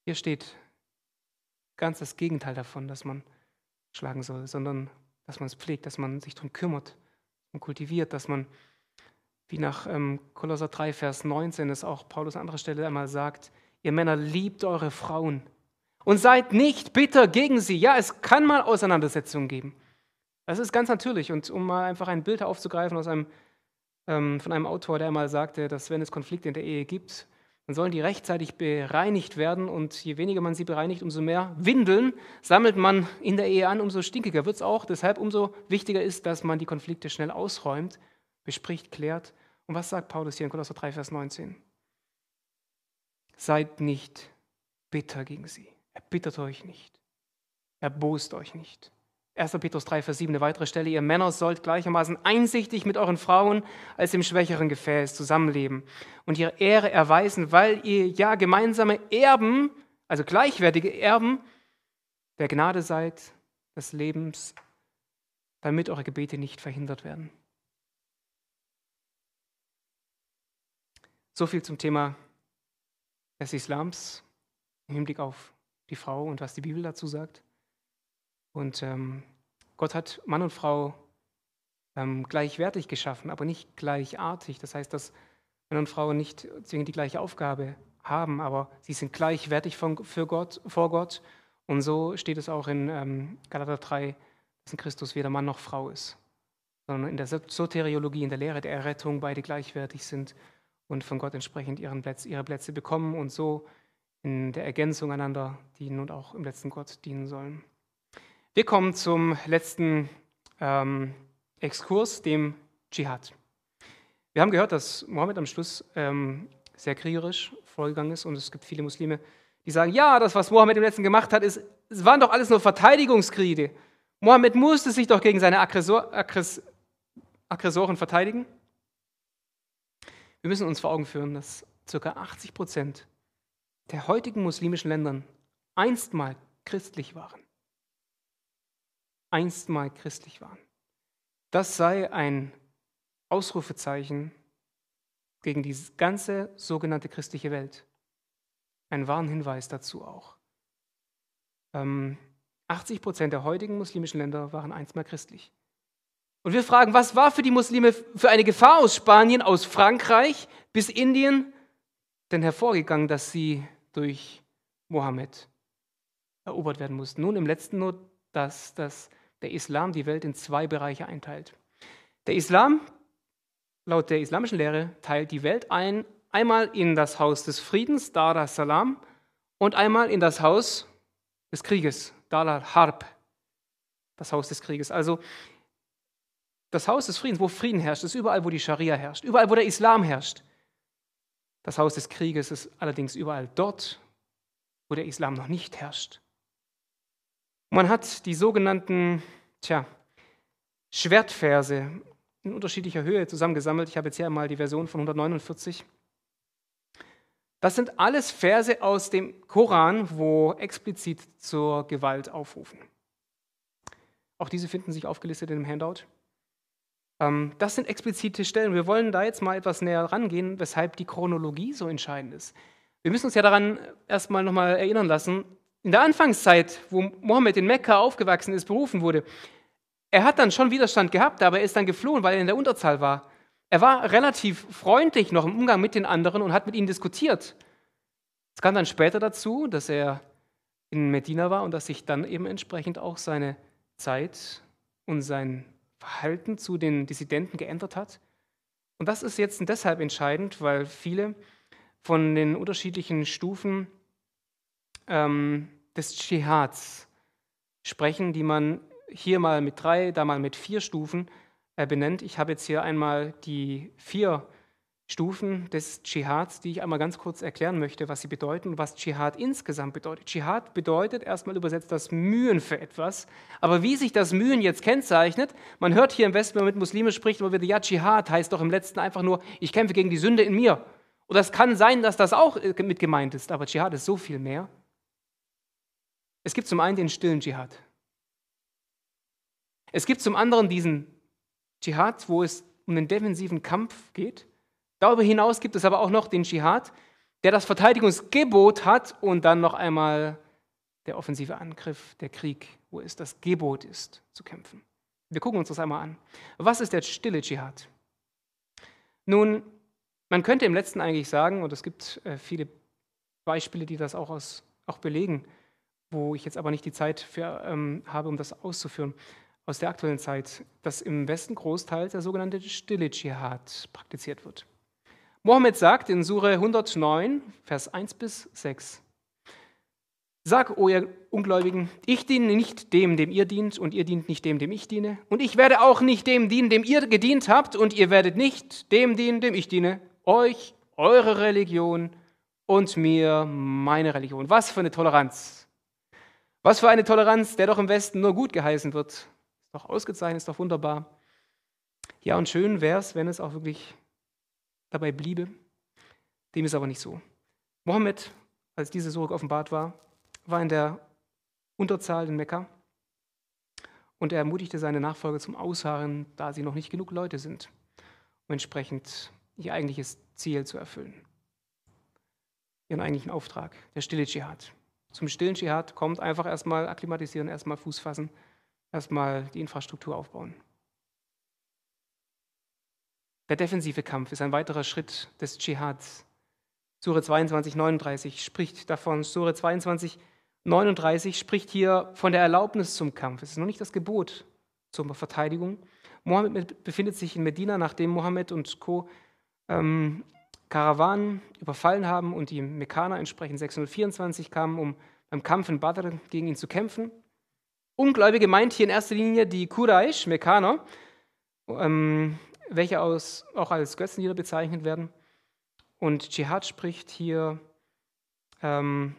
Hier steht ganz das Gegenteil davon, dass man schlagen soll, sondern dass man es pflegt, dass man sich darum kümmert und kultiviert, dass man, wie nach ähm, Kolosser 3, Vers 19 es auch Paulus an anderer Stelle einmal sagt, ihr Männer liebt eure Frauen und seid nicht bitter gegen sie. Ja, es kann mal Auseinandersetzungen geben. Das ist ganz natürlich. Und um mal einfach ein Bild aufzugreifen aus einem, ähm, von einem Autor, der einmal sagte, dass wenn es Konflikte in der Ehe gibt, dann sollen die rechtzeitig bereinigt werden und je weniger man sie bereinigt, umso mehr Windeln sammelt man in der Ehe an, umso stinkiger wird es auch. Deshalb umso wichtiger ist, dass man die Konflikte schnell ausräumt, bespricht, klärt. Und was sagt Paulus hier in Kolosser 3, Vers 19? Seid nicht bitter gegen sie, erbittert euch nicht, erbost euch nicht. 1. Petrus 3, Vers 7, eine weitere Stelle. Ihr Männer sollt gleichermaßen einsichtig mit euren Frauen als im schwächeren Gefäß zusammenleben und ihre Ehre erweisen, weil ihr ja gemeinsame Erben, also gleichwertige Erben der Gnade seid, des Lebens, damit eure Gebete nicht verhindert werden. So viel zum Thema des Islams im Hinblick auf die Frau und was die Bibel dazu sagt. Und ähm, Gott hat Mann und Frau ähm, gleichwertig geschaffen, aber nicht gleichartig. Das heißt, dass Männer und Frauen nicht zwingend die gleiche Aufgabe haben, aber sie sind gleichwertig von, für Gott, vor Gott. Und so steht es auch in ähm, Galater 3, dass in Christus weder Mann noch Frau ist, sondern in der Soteriologie, in der Lehre der Errettung beide gleichwertig sind und von Gott entsprechend ihren Plätz, ihre Plätze bekommen und so in der Ergänzung einander dienen und auch im letzten Gott dienen sollen. Wir kommen zum letzten ähm, Exkurs, dem Dschihad. Wir haben gehört, dass Mohammed am Schluss ähm, sehr kriegerisch vorgegangen ist und es gibt viele Muslime, die sagen, ja, das, was Mohammed im letzten gemacht hat, ist, es waren doch alles nur Verteidigungskriege. Mohammed musste sich doch gegen seine Aggressor, Aggress, Aggressoren verteidigen. Wir müssen uns vor Augen führen, dass ca. 80 Prozent der heutigen muslimischen Ländern einstmal christlich waren einstmal christlich waren. Das sei ein Ausrufezeichen gegen die ganze sogenannte christliche Welt. Ein Warnhinweis dazu auch. Ähm, 80 Prozent der heutigen muslimischen Länder waren einstmal christlich. Und wir fragen, was war für die Muslime für eine Gefahr aus Spanien, aus Frankreich bis Indien denn hervorgegangen, dass sie durch Mohammed erobert werden mussten? Nun, im letzten Not, dass das der Islam die Welt in zwei Bereiche einteilt. Der Islam, laut der islamischen Lehre, teilt die Welt ein, einmal in das Haus des Friedens, Dar as Salam, und einmal in das Haus des Krieges, Dar al-Harb, das Haus des Krieges. Also das Haus des Friedens, wo Frieden herrscht, ist überall, wo die Scharia herrscht, überall, wo der Islam herrscht. Das Haus des Krieges ist allerdings überall dort, wo der Islam noch nicht herrscht. Man hat die sogenannten tja, Schwertverse in unterschiedlicher Höhe zusammengesammelt. Ich habe jetzt hier einmal die Version von 149. Das sind alles Verse aus dem Koran, wo explizit zur Gewalt aufrufen. Auch diese finden sich aufgelistet in dem Handout. Ähm, das sind explizite Stellen. Wir wollen da jetzt mal etwas näher rangehen, weshalb die Chronologie so entscheidend ist. Wir müssen uns ja daran erstmal nochmal erinnern lassen, in der Anfangszeit, wo Mohammed in Mekka aufgewachsen ist, berufen wurde, er hat dann schon Widerstand gehabt, aber er ist dann geflohen, weil er in der Unterzahl war. Er war relativ freundlich noch im Umgang mit den anderen und hat mit ihnen diskutiert. Es kam dann später dazu, dass er in Medina war und dass sich dann eben entsprechend auch seine Zeit und sein Verhalten zu den Dissidenten geändert hat. Und das ist jetzt deshalb entscheidend, weil viele von den unterschiedlichen Stufen ähm, des Dschihads sprechen, die man hier mal mit drei, da mal mit vier Stufen äh, benennt. Ich habe jetzt hier einmal die vier Stufen des Dschihads, die ich einmal ganz kurz erklären möchte, was sie bedeuten, was Dschihad insgesamt bedeutet. Dschihad bedeutet erstmal übersetzt das Mühen für etwas. Aber wie sich das Mühen jetzt kennzeichnet, man hört hier im Westen, wenn man mit Muslimen spricht, immer wieder, ja, Dschihad heißt doch im Letzten einfach nur, ich kämpfe gegen die Sünde in mir. Und das kann sein, dass das auch äh, mit gemeint ist, aber Dschihad ist so viel mehr. Es gibt zum einen den stillen Dschihad. Es gibt zum anderen diesen Dschihad, wo es um den defensiven Kampf geht. Darüber hinaus gibt es aber auch noch den Dschihad, der das Verteidigungsgebot hat und dann noch einmal der offensive Angriff, der Krieg, wo es das Gebot ist, zu kämpfen. Wir gucken uns das einmal an. Was ist der stille Dschihad? Nun, man könnte im letzten eigentlich sagen, und es gibt äh, viele Beispiele, die das auch, aus, auch belegen, wo ich jetzt aber nicht die Zeit für, ähm, habe, um das auszuführen, aus der aktuellen Zeit, dass im Westen großteils der sogenannte stille Dschihad praktiziert wird. Mohammed sagt in Sure 109, Vers 1 bis 6, Sag, o ihr Ungläubigen, ich diene nicht dem, dem ihr dient, und ihr dient nicht dem, dem ich diene, und ich werde auch nicht dem dienen, dem ihr gedient habt, und ihr werdet nicht dem dienen, dem ich diene, euch, eure Religion und mir meine Religion. Was für eine Toleranz! Was für eine Toleranz, der doch im Westen nur gut geheißen wird. Ist doch ausgezeichnet, ist doch wunderbar. Ja, und schön wäre es, wenn es auch wirklich dabei bliebe. Dem ist aber nicht so. Mohammed, als diese Sorge offenbart war, war in der Unterzahl in Mekka und er ermutigte seine Nachfolger zum Ausharren, da sie noch nicht genug Leute sind, um entsprechend ihr eigentliches Ziel zu erfüllen. Ihren eigentlichen Auftrag, der stille Dschihad zum stillen Dschihad kommt, einfach erstmal akklimatisieren, erstmal Fuß fassen, erstmal die Infrastruktur aufbauen. Der defensive Kampf ist ein weiterer Schritt des Dschihads. Sure 22, 39 spricht davon. Sure 22, 39 spricht hier von der Erlaubnis zum Kampf. Es ist noch nicht das Gebot zur Verteidigung. Mohammed befindet sich in Medina, nachdem Mohammed und Co. Ähm, Karawanen überfallen haben und die Mekaner entsprechend 624 kamen, um beim Kampf in Badr gegen ihn zu kämpfen. Ungläubige meint hier in erster Linie die Quraysh, Mekaner, ähm, welche aus, auch als Götzenlieder bezeichnet werden. Und Dschihad spricht hier, ähm,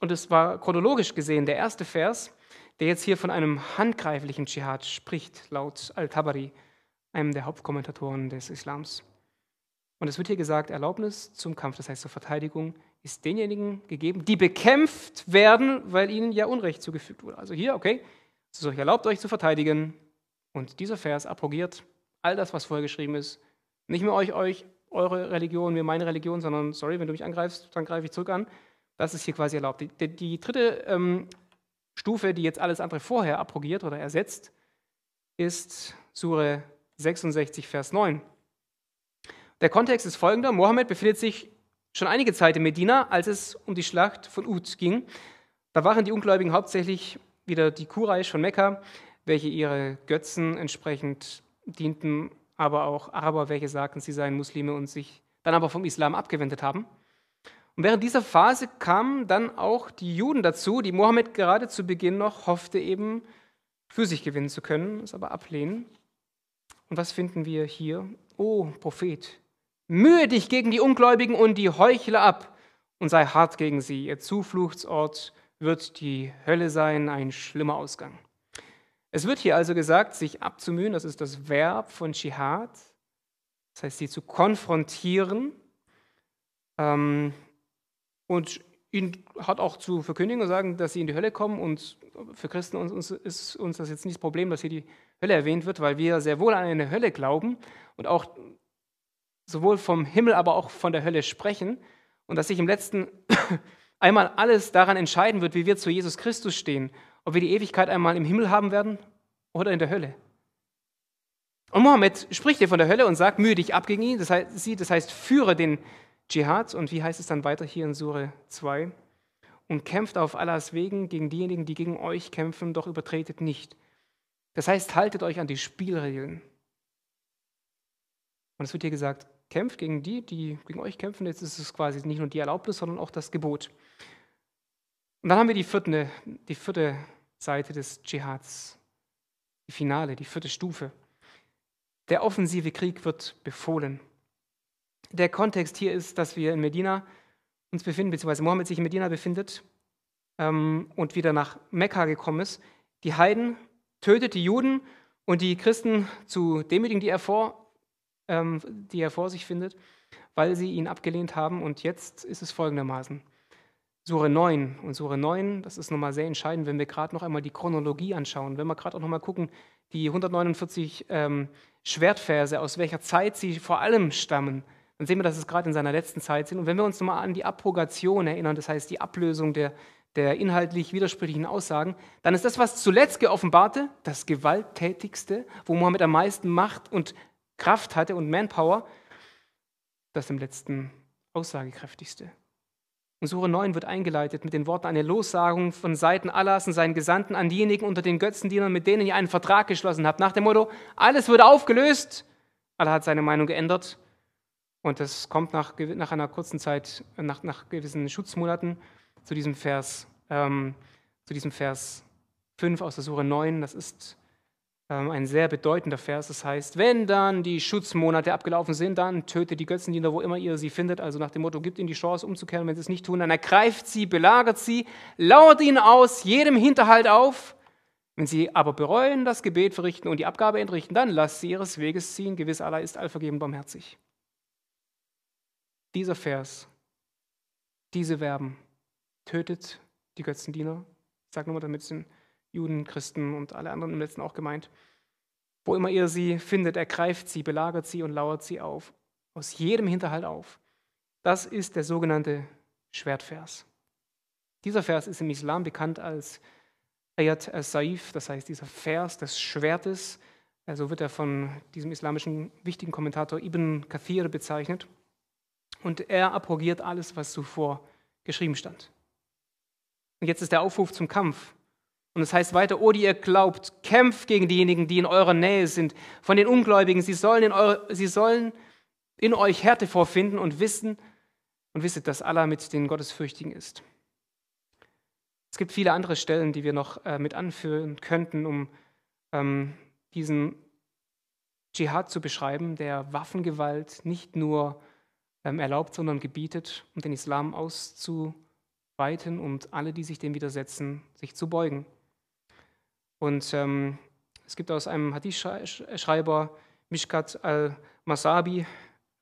und es war chronologisch gesehen der erste Vers, der jetzt hier von einem handgreiflichen Dschihad spricht, laut Al-Tabari, einem der Hauptkommentatoren des Islams. Und es wird hier gesagt, Erlaubnis zum Kampf, das heißt zur Verteidigung, ist denjenigen gegeben, die bekämpft werden, weil ihnen ja Unrecht zugefügt wurde. Also hier, okay, es ist euch erlaubt, euch zu verteidigen. Und dieser Vers abrogiert all das, was vorher geschrieben ist. Nicht mehr euch, euch, eure Religion, mir meine Religion, sondern, sorry, wenn du mich angreifst, dann greife ich zurück an. Das ist hier quasi erlaubt. Die, die, die dritte ähm, Stufe, die jetzt alles andere vorher abrogiert oder ersetzt, ist Sure 66, Vers 9. Der Kontext ist folgender. Mohammed befindet sich schon einige Zeit in Medina, als es um die Schlacht von Ud ging. Da waren die Ungläubigen hauptsächlich wieder die Quraysh von Mekka, welche ihre Götzen entsprechend dienten, aber auch Araber, welche sagten, sie seien Muslime und sich dann aber vom Islam abgewendet haben. Und während dieser Phase kamen dann auch die Juden dazu, die Mohammed gerade zu Beginn noch hoffte, eben für sich gewinnen zu können, es aber ablehnen. Und was finden wir hier? O oh, Prophet, Mühe dich gegen die Ungläubigen und die Heuchler ab und sei hart gegen sie. Ihr Zufluchtsort wird die Hölle sein, ein schlimmer Ausgang. Es wird hier also gesagt, sich abzumühen, das ist das Verb von Dschihad, das heißt, sie zu konfrontieren ähm, und ihn hat auch zu verkündigen und sagen, dass sie in die Hölle kommen. Und für Christen ist uns das jetzt nicht das Problem, dass hier die Hölle erwähnt wird, weil wir sehr wohl an eine Hölle glauben und auch sowohl vom Himmel, aber auch von der Hölle sprechen und dass sich im letzten einmal alles daran entscheiden wird, wie wir zu Jesus Christus stehen, ob wir die Ewigkeit einmal im Himmel haben werden oder in der Hölle. Und Mohammed spricht dir von der Hölle und sagt, mühe dich ab gegen ihn, das heißt, sie, das heißt, führe den Dschihad und wie heißt es dann weiter hier in Sure 2? Und kämpft auf Allahs Wegen gegen diejenigen, die gegen euch kämpfen, doch übertretet nicht. Das heißt, haltet euch an die Spielregeln. Und es wird hier gesagt, kämpft gegen die, die gegen euch kämpfen. Jetzt ist es quasi nicht nur die Erlaubnis, sondern auch das Gebot. Und dann haben wir die vierte, die vierte Seite des Dschihads, die Finale, die vierte Stufe. Der offensive Krieg wird befohlen. Der Kontext hier ist, dass wir in Medina uns befinden, beziehungsweise Mohammed sich in Medina befindet ähm, und wieder nach Mekka gekommen ist. Die Heiden tötet die Juden und die Christen zu demütigen, die er vor, ähm, die er vor sich findet, weil sie ihn abgelehnt haben. Und jetzt ist es folgendermaßen. Sure 9 und Sure 9, das ist nochmal sehr entscheidend, wenn wir gerade noch einmal die Chronologie anschauen, wenn wir gerade auch nochmal gucken, die 149 ähm, Schwertverse, aus welcher Zeit sie vor allem stammen, dann sehen wir, dass es gerade in seiner letzten Zeit sind. Und wenn wir uns nochmal an die Abrogation erinnern, das heißt die Ablösung der, der inhaltlich widersprüchlichen Aussagen, dann ist das, was zuletzt geoffenbarte, das gewalttätigste, wo Mohammed am meisten Macht und Kraft hatte und Manpower, das im letzten aussagekräftigste. Und Sura 9 wird eingeleitet mit den Worten eine Lossagung von Seiten Allahs und seinen Gesandten an diejenigen unter den Götzendienern, mit denen ihr einen Vertrag geschlossen habt, nach dem Motto, alles wird aufgelöst. Allah hat seine Meinung geändert und das kommt nach, nach einer kurzen Zeit, nach, nach gewissen Schutzmonaten zu diesem Vers, ähm, zu diesem Vers 5 aus der Sura 9. Das ist ähm, ein sehr bedeutender Vers. Das heißt, wenn dann die Schutzmonate abgelaufen sind, dann tötet die Götzendiener, wo immer ihr sie findet. Also nach dem Motto, gibt ihnen die Chance umzukehren. Wenn sie es nicht tun, dann ergreift sie, belagert sie, lauert ihnen aus, jedem Hinterhalt auf. Wenn sie aber bereuen, das Gebet verrichten und die Abgabe entrichten, dann lasst sie ihres Weges ziehen. Gewiss, Allah ist allvergebend barmherzig. Dieser Vers, diese Verben, tötet die Götzendiener. Ich sage mal, damit es den Juden, Christen und alle anderen im letzten auch gemeint. Wo immer ihr sie findet, ergreift sie, belagert sie und lauert sie auf. Aus jedem Hinterhalt auf. Das ist der sogenannte Schwertvers. Dieser Vers ist im Islam bekannt als Ayat al-Saif, das heißt dieser Vers des Schwertes. also wird er von diesem islamischen wichtigen Kommentator Ibn Kathir bezeichnet. Und er abrogiert alles, was zuvor geschrieben stand. Und jetzt ist der Aufruf zum Kampf und es heißt weiter, oh, die ihr glaubt, kämpft gegen diejenigen, die in eurer Nähe sind, von den Ungläubigen. Sie sollen in, eure, sie sollen in euch Härte vorfinden und wissen und wisset, dass Allah mit den Gottesfürchtigen ist. Es gibt viele andere Stellen, die wir noch äh, mit anführen könnten, um ähm, diesen Dschihad zu beschreiben, der Waffengewalt nicht nur ähm, erlaubt, sondern gebietet, um den Islam auszuweiten und alle, die sich dem widersetzen, sich zu beugen. Und ähm, es gibt aus einem Hadith-Schreiber Mishkat al-Masabi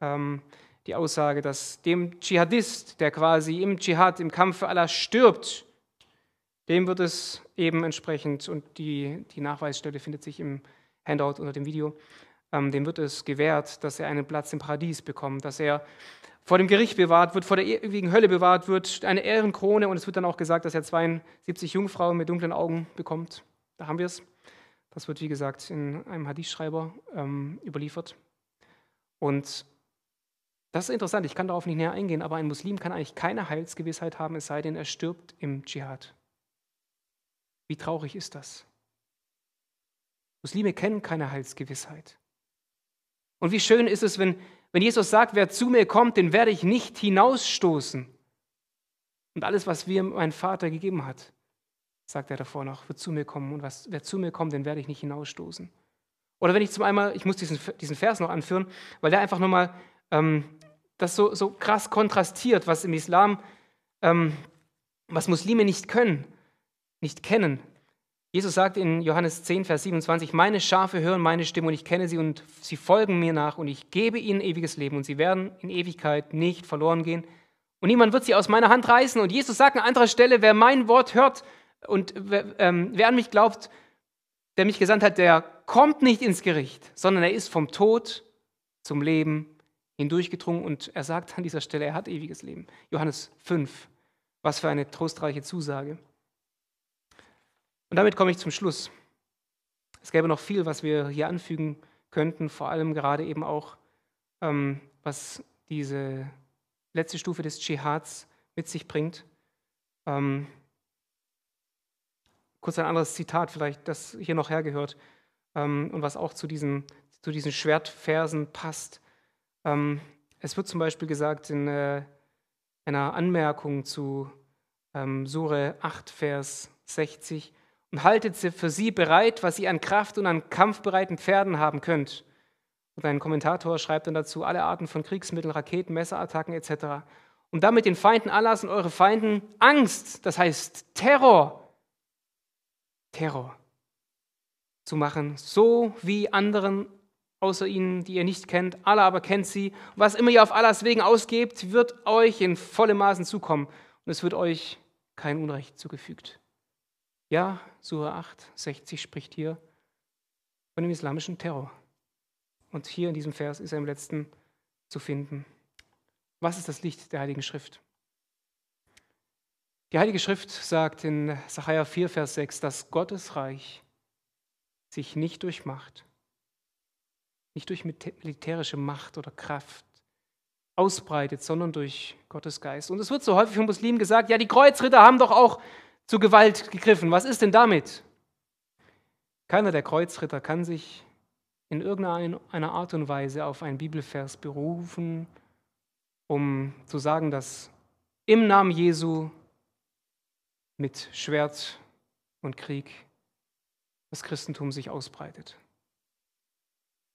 ähm, die Aussage, dass dem Dschihadist, der quasi im Dschihad, im Kampf für Allah stirbt, dem wird es eben entsprechend, und die, die Nachweisstelle findet sich im Handout unter dem Video, ähm, dem wird es gewährt, dass er einen Platz im Paradies bekommt, dass er vor dem Gericht bewahrt wird, vor der ewigen Hölle bewahrt wird, eine Ehrenkrone und es wird dann auch gesagt, dass er 72 Jungfrauen mit dunklen Augen bekommt. Da haben wir es. Das wird, wie gesagt, in einem Hadith-Schreiber ähm, überliefert. Und das ist interessant, ich kann darauf nicht näher eingehen, aber ein Muslim kann eigentlich keine Heilsgewissheit haben, es sei denn, er stirbt im Dschihad. Wie traurig ist das? Muslime kennen keine Heilsgewissheit. Und wie schön ist es, wenn, wenn Jesus sagt, wer zu mir kommt, den werde ich nicht hinausstoßen. Und alles, was mir mein Vater gegeben hat, sagt er davor noch, wird zu mir kommen und was, wer zu mir kommt, den werde ich nicht hinausstoßen. Oder wenn ich zum einmal, ich muss diesen, diesen Vers noch anführen, weil der einfach nochmal ähm, das so, so krass kontrastiert, was im Islam, ähm, was Muslime nicht können, nicht kennen. Jesus sagt in Johannes 10, Vers 27, meine Schafe hören meine Stimme und ich kenne sie und sie folgen mir nach und ich gebe ihnen ewiges Leben und sie werden in Ewigkeit nicht verloren gehen und niemand wird sie aus meiner Hand reißen. Und Jesus sagt an anderer Stelle, wer mein Wort hört und ähm, wer an mich glaubt, der mich gesandt hat, der kommt nicht ins Gericht, sondern er ist vom Tod zum Leben hindurchgedrungen. Und er sagt an dieser Stelle, er hat ewiges Leben. Johannes 5. Was für eine trostreiche Zusage. Und damit komme ich zum Schluss. Es gäbe noch viel, was wir hier anfügen könnten, vor allem gerade eben auch, ähm, was diese letzte Stufe des Dschihads mit sich bringt. Ähm, kurz ein anderes Zitat vielleicht, das hier noch hergehört ähm, und was auch zu diesen, zu diesen Schwertversen passt. Ähm, es wird zum Beispiel gesagt in äh, einer Anmerkung zu ähm, Sure 8, Vers 60, und haltet für sie bereit, was ihr an Kraft und an kampfbereiten Pferden haben könnt. Und ein Kommentator schreibt dann dazu, alle Arten von Kriegsmitteln, Raketen, Messerattacken etc. Und damit den Feinden Allahs und eure Feinden Angst, das heißt Terror, Terror zu machen, so wie anderen außer ihnen, die ihr nicht kennt. Allah aber kennt sie. Was immer ihr auf Allahs Wegen ausgebt, wird euch in vollem Maßen zukommen und es wird euch kein Unrecht zugefügt. Ja, Surah 8, 60 spricht hier von dem islamischen Terror. Und hier in diesem Vers ist er im letzten zu finden. Was ist das Licht der Heiligen Schrift? Die Heilige Schrift sagt in Sacharja 4, Vers 6, dass Gottes Reich sich nicht durch Macht, nicht durch militärische Macht oder Kraft ausbreitet, sondern durch Gottes Geist. Und es wird so häufig von Muslimen gesagt, ja, die Kreuzritter haben doch auch zu Gewalt gegriffen. Was ist denn damit? Keiner der Kreuzritter kann sich in irgendeiner Art und Weise auf einen Bibelvers berufen, um zu sagen, dass im Namen Jesu mit Schwert und Krieg das Christentum sich ausbreitet.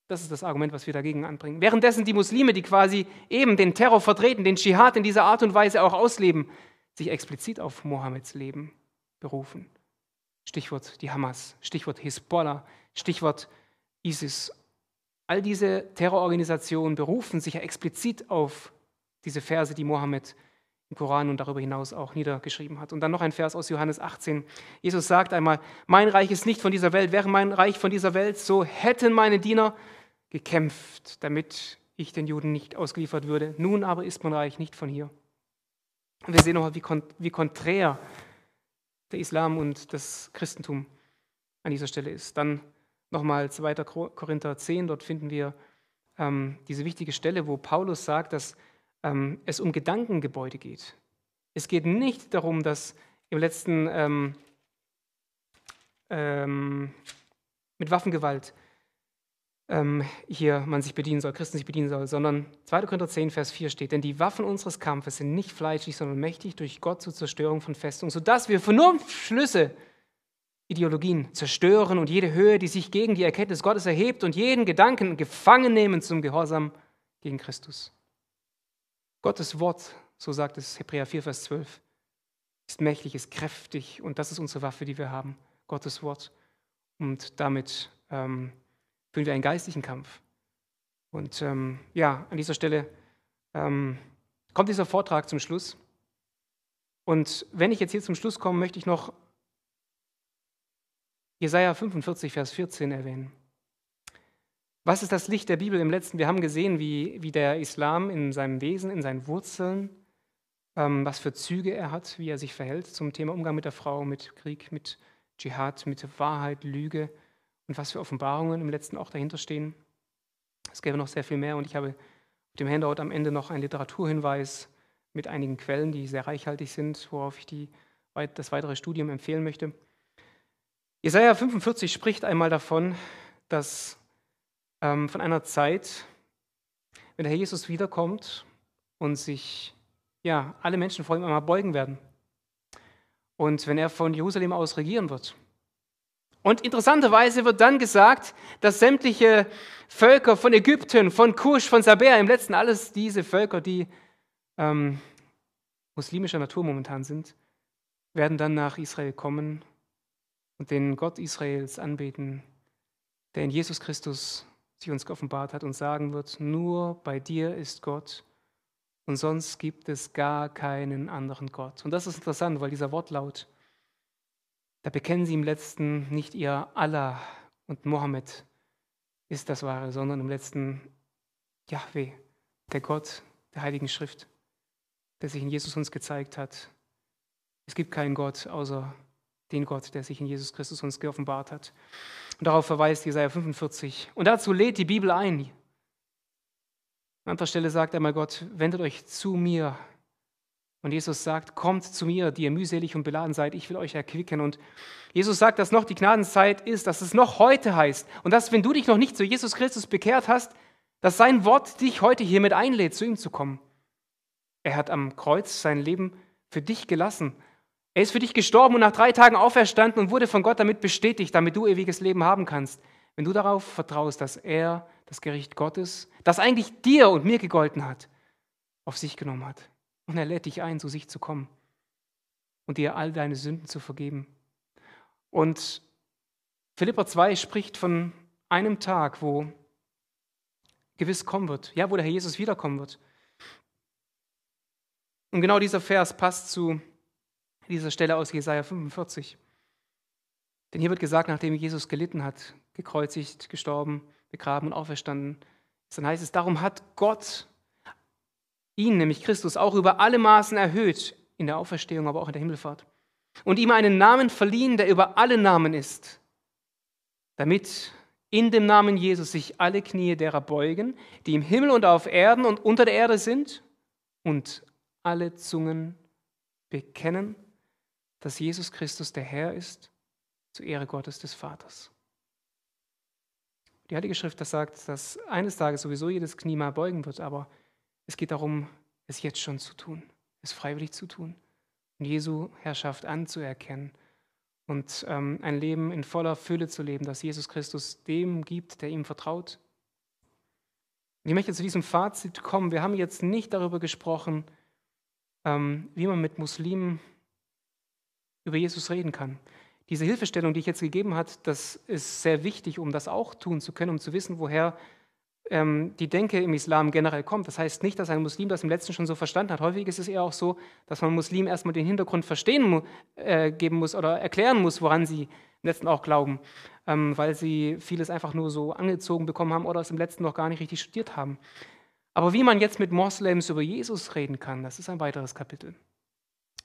Das ist das Argument, was wir dagegen anbringen. Währenddessen die Muslime, die quasi eben den Terror vertreten, den Dschihad in dieser Art und Weise auch ausleben, sich explizit auf Mohammeds Leben berufen. Stichwort die Hamas, Stichwort Hisbollah, Stichwort ISIS. All diese Terrororganisationen berufen sich ja explizit auf diese Verse, die Mohammed im Koran und darüber hinaus auch niedergeschrieben hat. Und dann noch ein Vers aus Johannes 18. Jesus sagt einmal, mein Reich ist nicht von dieser Welt. Wäre mein Reich von dieser Welt, so hätten meine Diener gekämpft, damit ich den Juden nicht ausgeliefert würde. Nun aber ist mein Reich nicht von hier. Und wir sehen nochmal, wie, kon wie konträr der Islam und das Christentum an dieser Stelle ist. Dann nochmal 2. Korinther 10, dort finden wir ähm, diese wichtige Stelle, wo Paulus sagt, dass ähm, es um Gedankengebäude geht. Es geht nicht darum, dass im letzten ähm, ähm, mit Waffengewalt ähm, hier man sich bedienen soll, Christen sich bedienen soll, sondern 2. Korinther 10, Vers 4 steht, denn die Waffen unseres Kampfes sind nicht fleischlich, sondern mächtig durch Gott zur Zerstörung von Festungen, sodass wir Vernunftschlüsse, Ideologien zerstören und jede Höhe, die sich gegen die Erkenntnis Gottes erhebt und jeden Gedanken gefangen nehmen zum Gehorsam gegen Christus. Gottes Wort, so sagt es Hebräer 4, Vers 12, ist mächtig, ist kräftig und das ist unsere Waffe, die wir haben, Gottes Wort. Und damit ähm, führen wir einen geistlichen Kampf. Und ähm, ja, an dieser Stelle ähm, kommt dieser Vortrag zum Schluss. Und wenn ich jetzt hier zum Schluss komme, möchte ich noch Jesaja 45, Vers 14 erwähnen. Was ist das Licht der Bibel im letzten? Wir haben gesehen, wie, wie der Islam in seinem Wesen, in seinen Wurzeln, ähm, was für Züge er hat, wie er sich verhält zum Thema Umgang mit der Frau, mit Krieg, mit Dschihad, mit Wahrheit, Lüge und was für Offenbarungen im letzten auch dahinter stehen. Es gäbe noch sehr viel mehr und ich habe auf dem Handout am Ende noch einen Literaturhinweis mit einigen Quellen, die sehr reichhaltig sind, worauf ich die, das weitere Studium empfehlen möchte. Jesaja 45 spricht einmal davon, dass ähm, von einer Zeit, wenn der Herr Jesus wiederkommt und sich ja, alle Menschen vor ihm einmal beugen werden. Und wenn er von Jerusalem aus regieren wird. Und interessanterweise wird dann gesagt, dass sämtliche Völker von Ägypten, von Kusch, von Sabea, im letzten alles diese Völker, die ähm, muslimischer Natur momentan sind, werden dann nach Israel kommen und den Gott Israels anbeten, der in Jesus Christus sich uns geoffenbart hat und sagen wird, nur bei dir ist Gott und sonst gibt es gar keinen anderen Gott. Und das ist interessant, weil dieser Wortlaut, da bekennen sie im letzten nicht ihr Allah und Mohammed ist das Wahre, sondern im letzten Yahweh, der Gott der Heiligen Schrift, der sich in Jesus uns gezeigt hat. Es gibt keinen Gott außer den Gott, der sich in Jesus Christus uns geoffenbart hat. Und darauf verweist Jesaja 45. Und dazu lädt die Bibel ein. An anderer Stelle sagt einmal Gott, wendet euch zu mir. Und Jesus sagt, kommt zu mir, die ihr mühselig und beladen seid, ich will euch erquicken. Und Jesus sagt, dass noch die Gnadenzeit ist, dass es noch heute heißt. Und dass, wenn du dich noch nicht zu Jesus Christus bekehrt hast, dass sein Wort dich heute hiermit einlädt, zu ihm zu kommen. Er hat am Kreuz sein Leben für dich gelassen, er ist für dich gestorben und nach drei Tagen auferstanden und wurde von Gott damit bestätigt, damit du ewiges Leben haben kannst. Wenn du darauf vertraust, dass er das Gericht Gottes, das eigentlich dir und mir gegolten hat, auf sich genommen hat. Und er lädt dich ein, zu sich zu kommen und dir all deine Sünden zu vergeben. Und Philippa 2 spricht von einem Tag, wo gewiss kommen wird, ja, wo der Herr Jesus wiederkommen wird. Und genau dieser Vers passt zu in dieser Stelle aus Jesaja 45. Denn hier wird gesagt, nachdem Jesus gelitten hat, gekreuzigt, gestorben, begraben und auferstanden, dann heißt es, darum hat Gott ihn, nämlich Christus, auch über alle Maßen erhöht, in der Auferstehung, aber auch in der Himmelfahrt, und ihm einen Namen verliehen, der über alle Namen ist, damit in dem Namen Jesus sich alle Knie derer beugen, die im Himmel und auf Erden und unter der Erde sind, und alle Zungen bekennen, dass Jesus Christus der Herr ist, zur Ehre Gottes des Vaters. Die Heilige Schrift das sagt, dass eines Tages sowieso jedes Knie mal beugen wird, aber es geht darum, es jetzt schon zu tun, es freiwillig zu tun und Jesu Herrschaft anzuerkennen und ähm, ein Leben in voller Fülle zu leben, das Jesus Christus dem gibt, der ihm vertraut. Ich möchte zu diesem Fazit kommen. Wir haben jetzt nicht darüber gesprochen, ähm, wie man mit Muslimen über Jesus reden kann. Diese Hilfestellung, die ich jetzt gegeben habe, das ist sehr wichtig, um das auch tun zu können, um zu wissen, woher ähm, die Denke im Islam generell kommt. Das heißt nicht, dass ein Muslim das im letzten schon so verstanden hat. Häufig ist es eher auch so, dass man Muslim erstmal den Hintergrund verstehen äh, geben muss oder erklären muss, woran sie im letzten auch glauben, ähm, weil sie vieles einfach nur so angezogen bekommen haben oder es im letzten noch gar nicht richtig studiert haben. Aber wie man jetzt mit Moslems über Jesus reden kann, das ist ein weiteres Kapitel.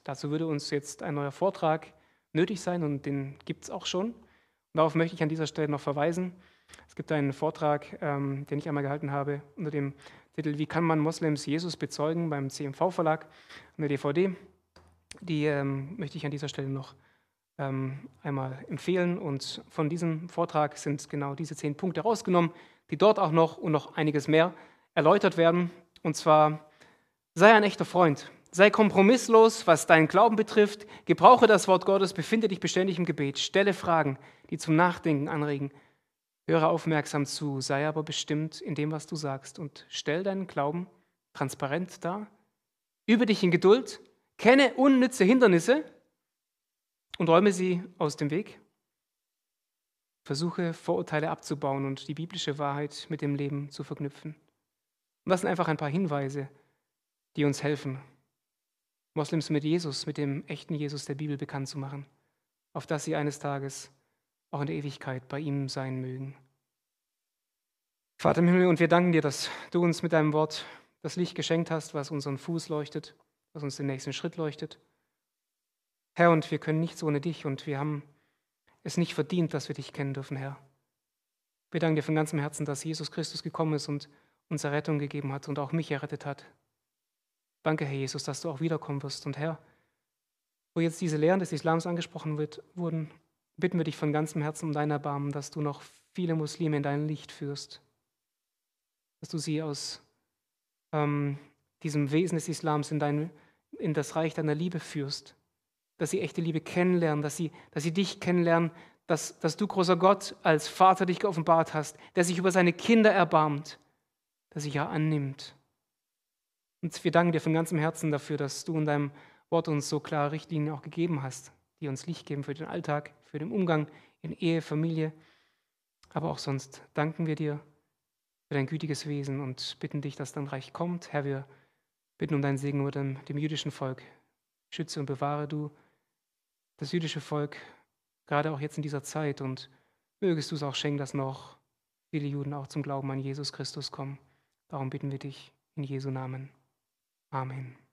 Dazu würde uns jetzt ein neuer Vortrag nötig sein und den gibt es auch schon. Und darauf möchte ich an dieser Stelle noch verweisen. Es gibt einen Vortrag, ähm, den ich einmal gehalten habe, unter dem Titel Wie kann man Moslems Jesus bezeugen beim CMV Verlag, eine DVD. Die ähm, möchte ich an dieser Stelle noch ähm, einmal empfehlen. Und von diesem Vortrag sind genau diese zehn Punkte rausgenommen, die dort auch noch und noch einiges mehr erläutert werden. Und zwar, sei ein echter Freund. Sei kompromisslos, was deinen Glauben betrifft. Gebrauche das Wort Gottes, befinde dich beständig im Gebet. Stelle Fragen, die zum Nachdenken anregen. Höre aufmerksam zu, sei aber bestimmt in dem, was du sagst und stell deinen Glauben transparent dar. Übe dich in Geduld, kenne unnütze Hindernisse und räume sie aus dem Weg. Versuche Vorurteile abzubauen und die biblische Wahrheit mit dem Leben zu verknüpfen. Und das sind einfach ein paar Hinweise, die uns helfen, Moslems mit Jesus, mit dem echten Jesus der Bibel bekannt zu machen, auf dass sie eines Tages auch in der Ewigkeit bei ihm sein mögen. Vater im Himmel, und wir danken dir, dass du uns mit deinem Wort das Licht geschenkt hast, was unseren Fuß leuchtet, was uns den nächsten Schritt leuchtet. Herr, und wir können nichts ohne dich und wir haben es nicht verdient, dass wir dich kennen dürfen, Herr. Wir danken dir von ganzem Herzen, dass Jesus Christus gekommen ist und uns Errettung gegeben hat und auch mich errettet hat Danke, Herr Jesus, dass du auch wiederkommen wirst. Und Herr, wo jetzt diese Lehren des Islams angesprochen wird, wurden, bitten wir dich von ganzem Herzen um dein Erbarmen, dass du noch viele Muslime in dein Licht führst, dass du sie aus ähm, diesem Wesen des Islams in, dein, in das Reich deiner Liebe führst, dass sie echte Liebe kennenlernen, dass sie, dass sie dich kennenlernen, dass, dass du, großer Gott, als Vater dich geoffenbart hast, der sich über seine Kinder erbarmt, der sich ja annimmt und wir danken dir von ganzem Herzen dafür, dass du in deinem Wort uns so klare Richtlinien auch gegeben hast, die uns Licht geben für den Alltag, für den Umgang in Ehe, Familie, aber auch sonst. Danken wir dir für dein gütiges Wesen und bitten dich, dass dein Reich kommt. Herr, wir bitten um deinen Segen über dem, dem jüdischen Volk. Schütze und bewahre du das jüdische Volk, gerade auch jetzt in dieser Zeit. Und mögest du es auch schenken, dass noch viele Juden auch zum Glauben an Jesus Christus kommen. Darum bitten wir dich in Jesu Namen. Amen.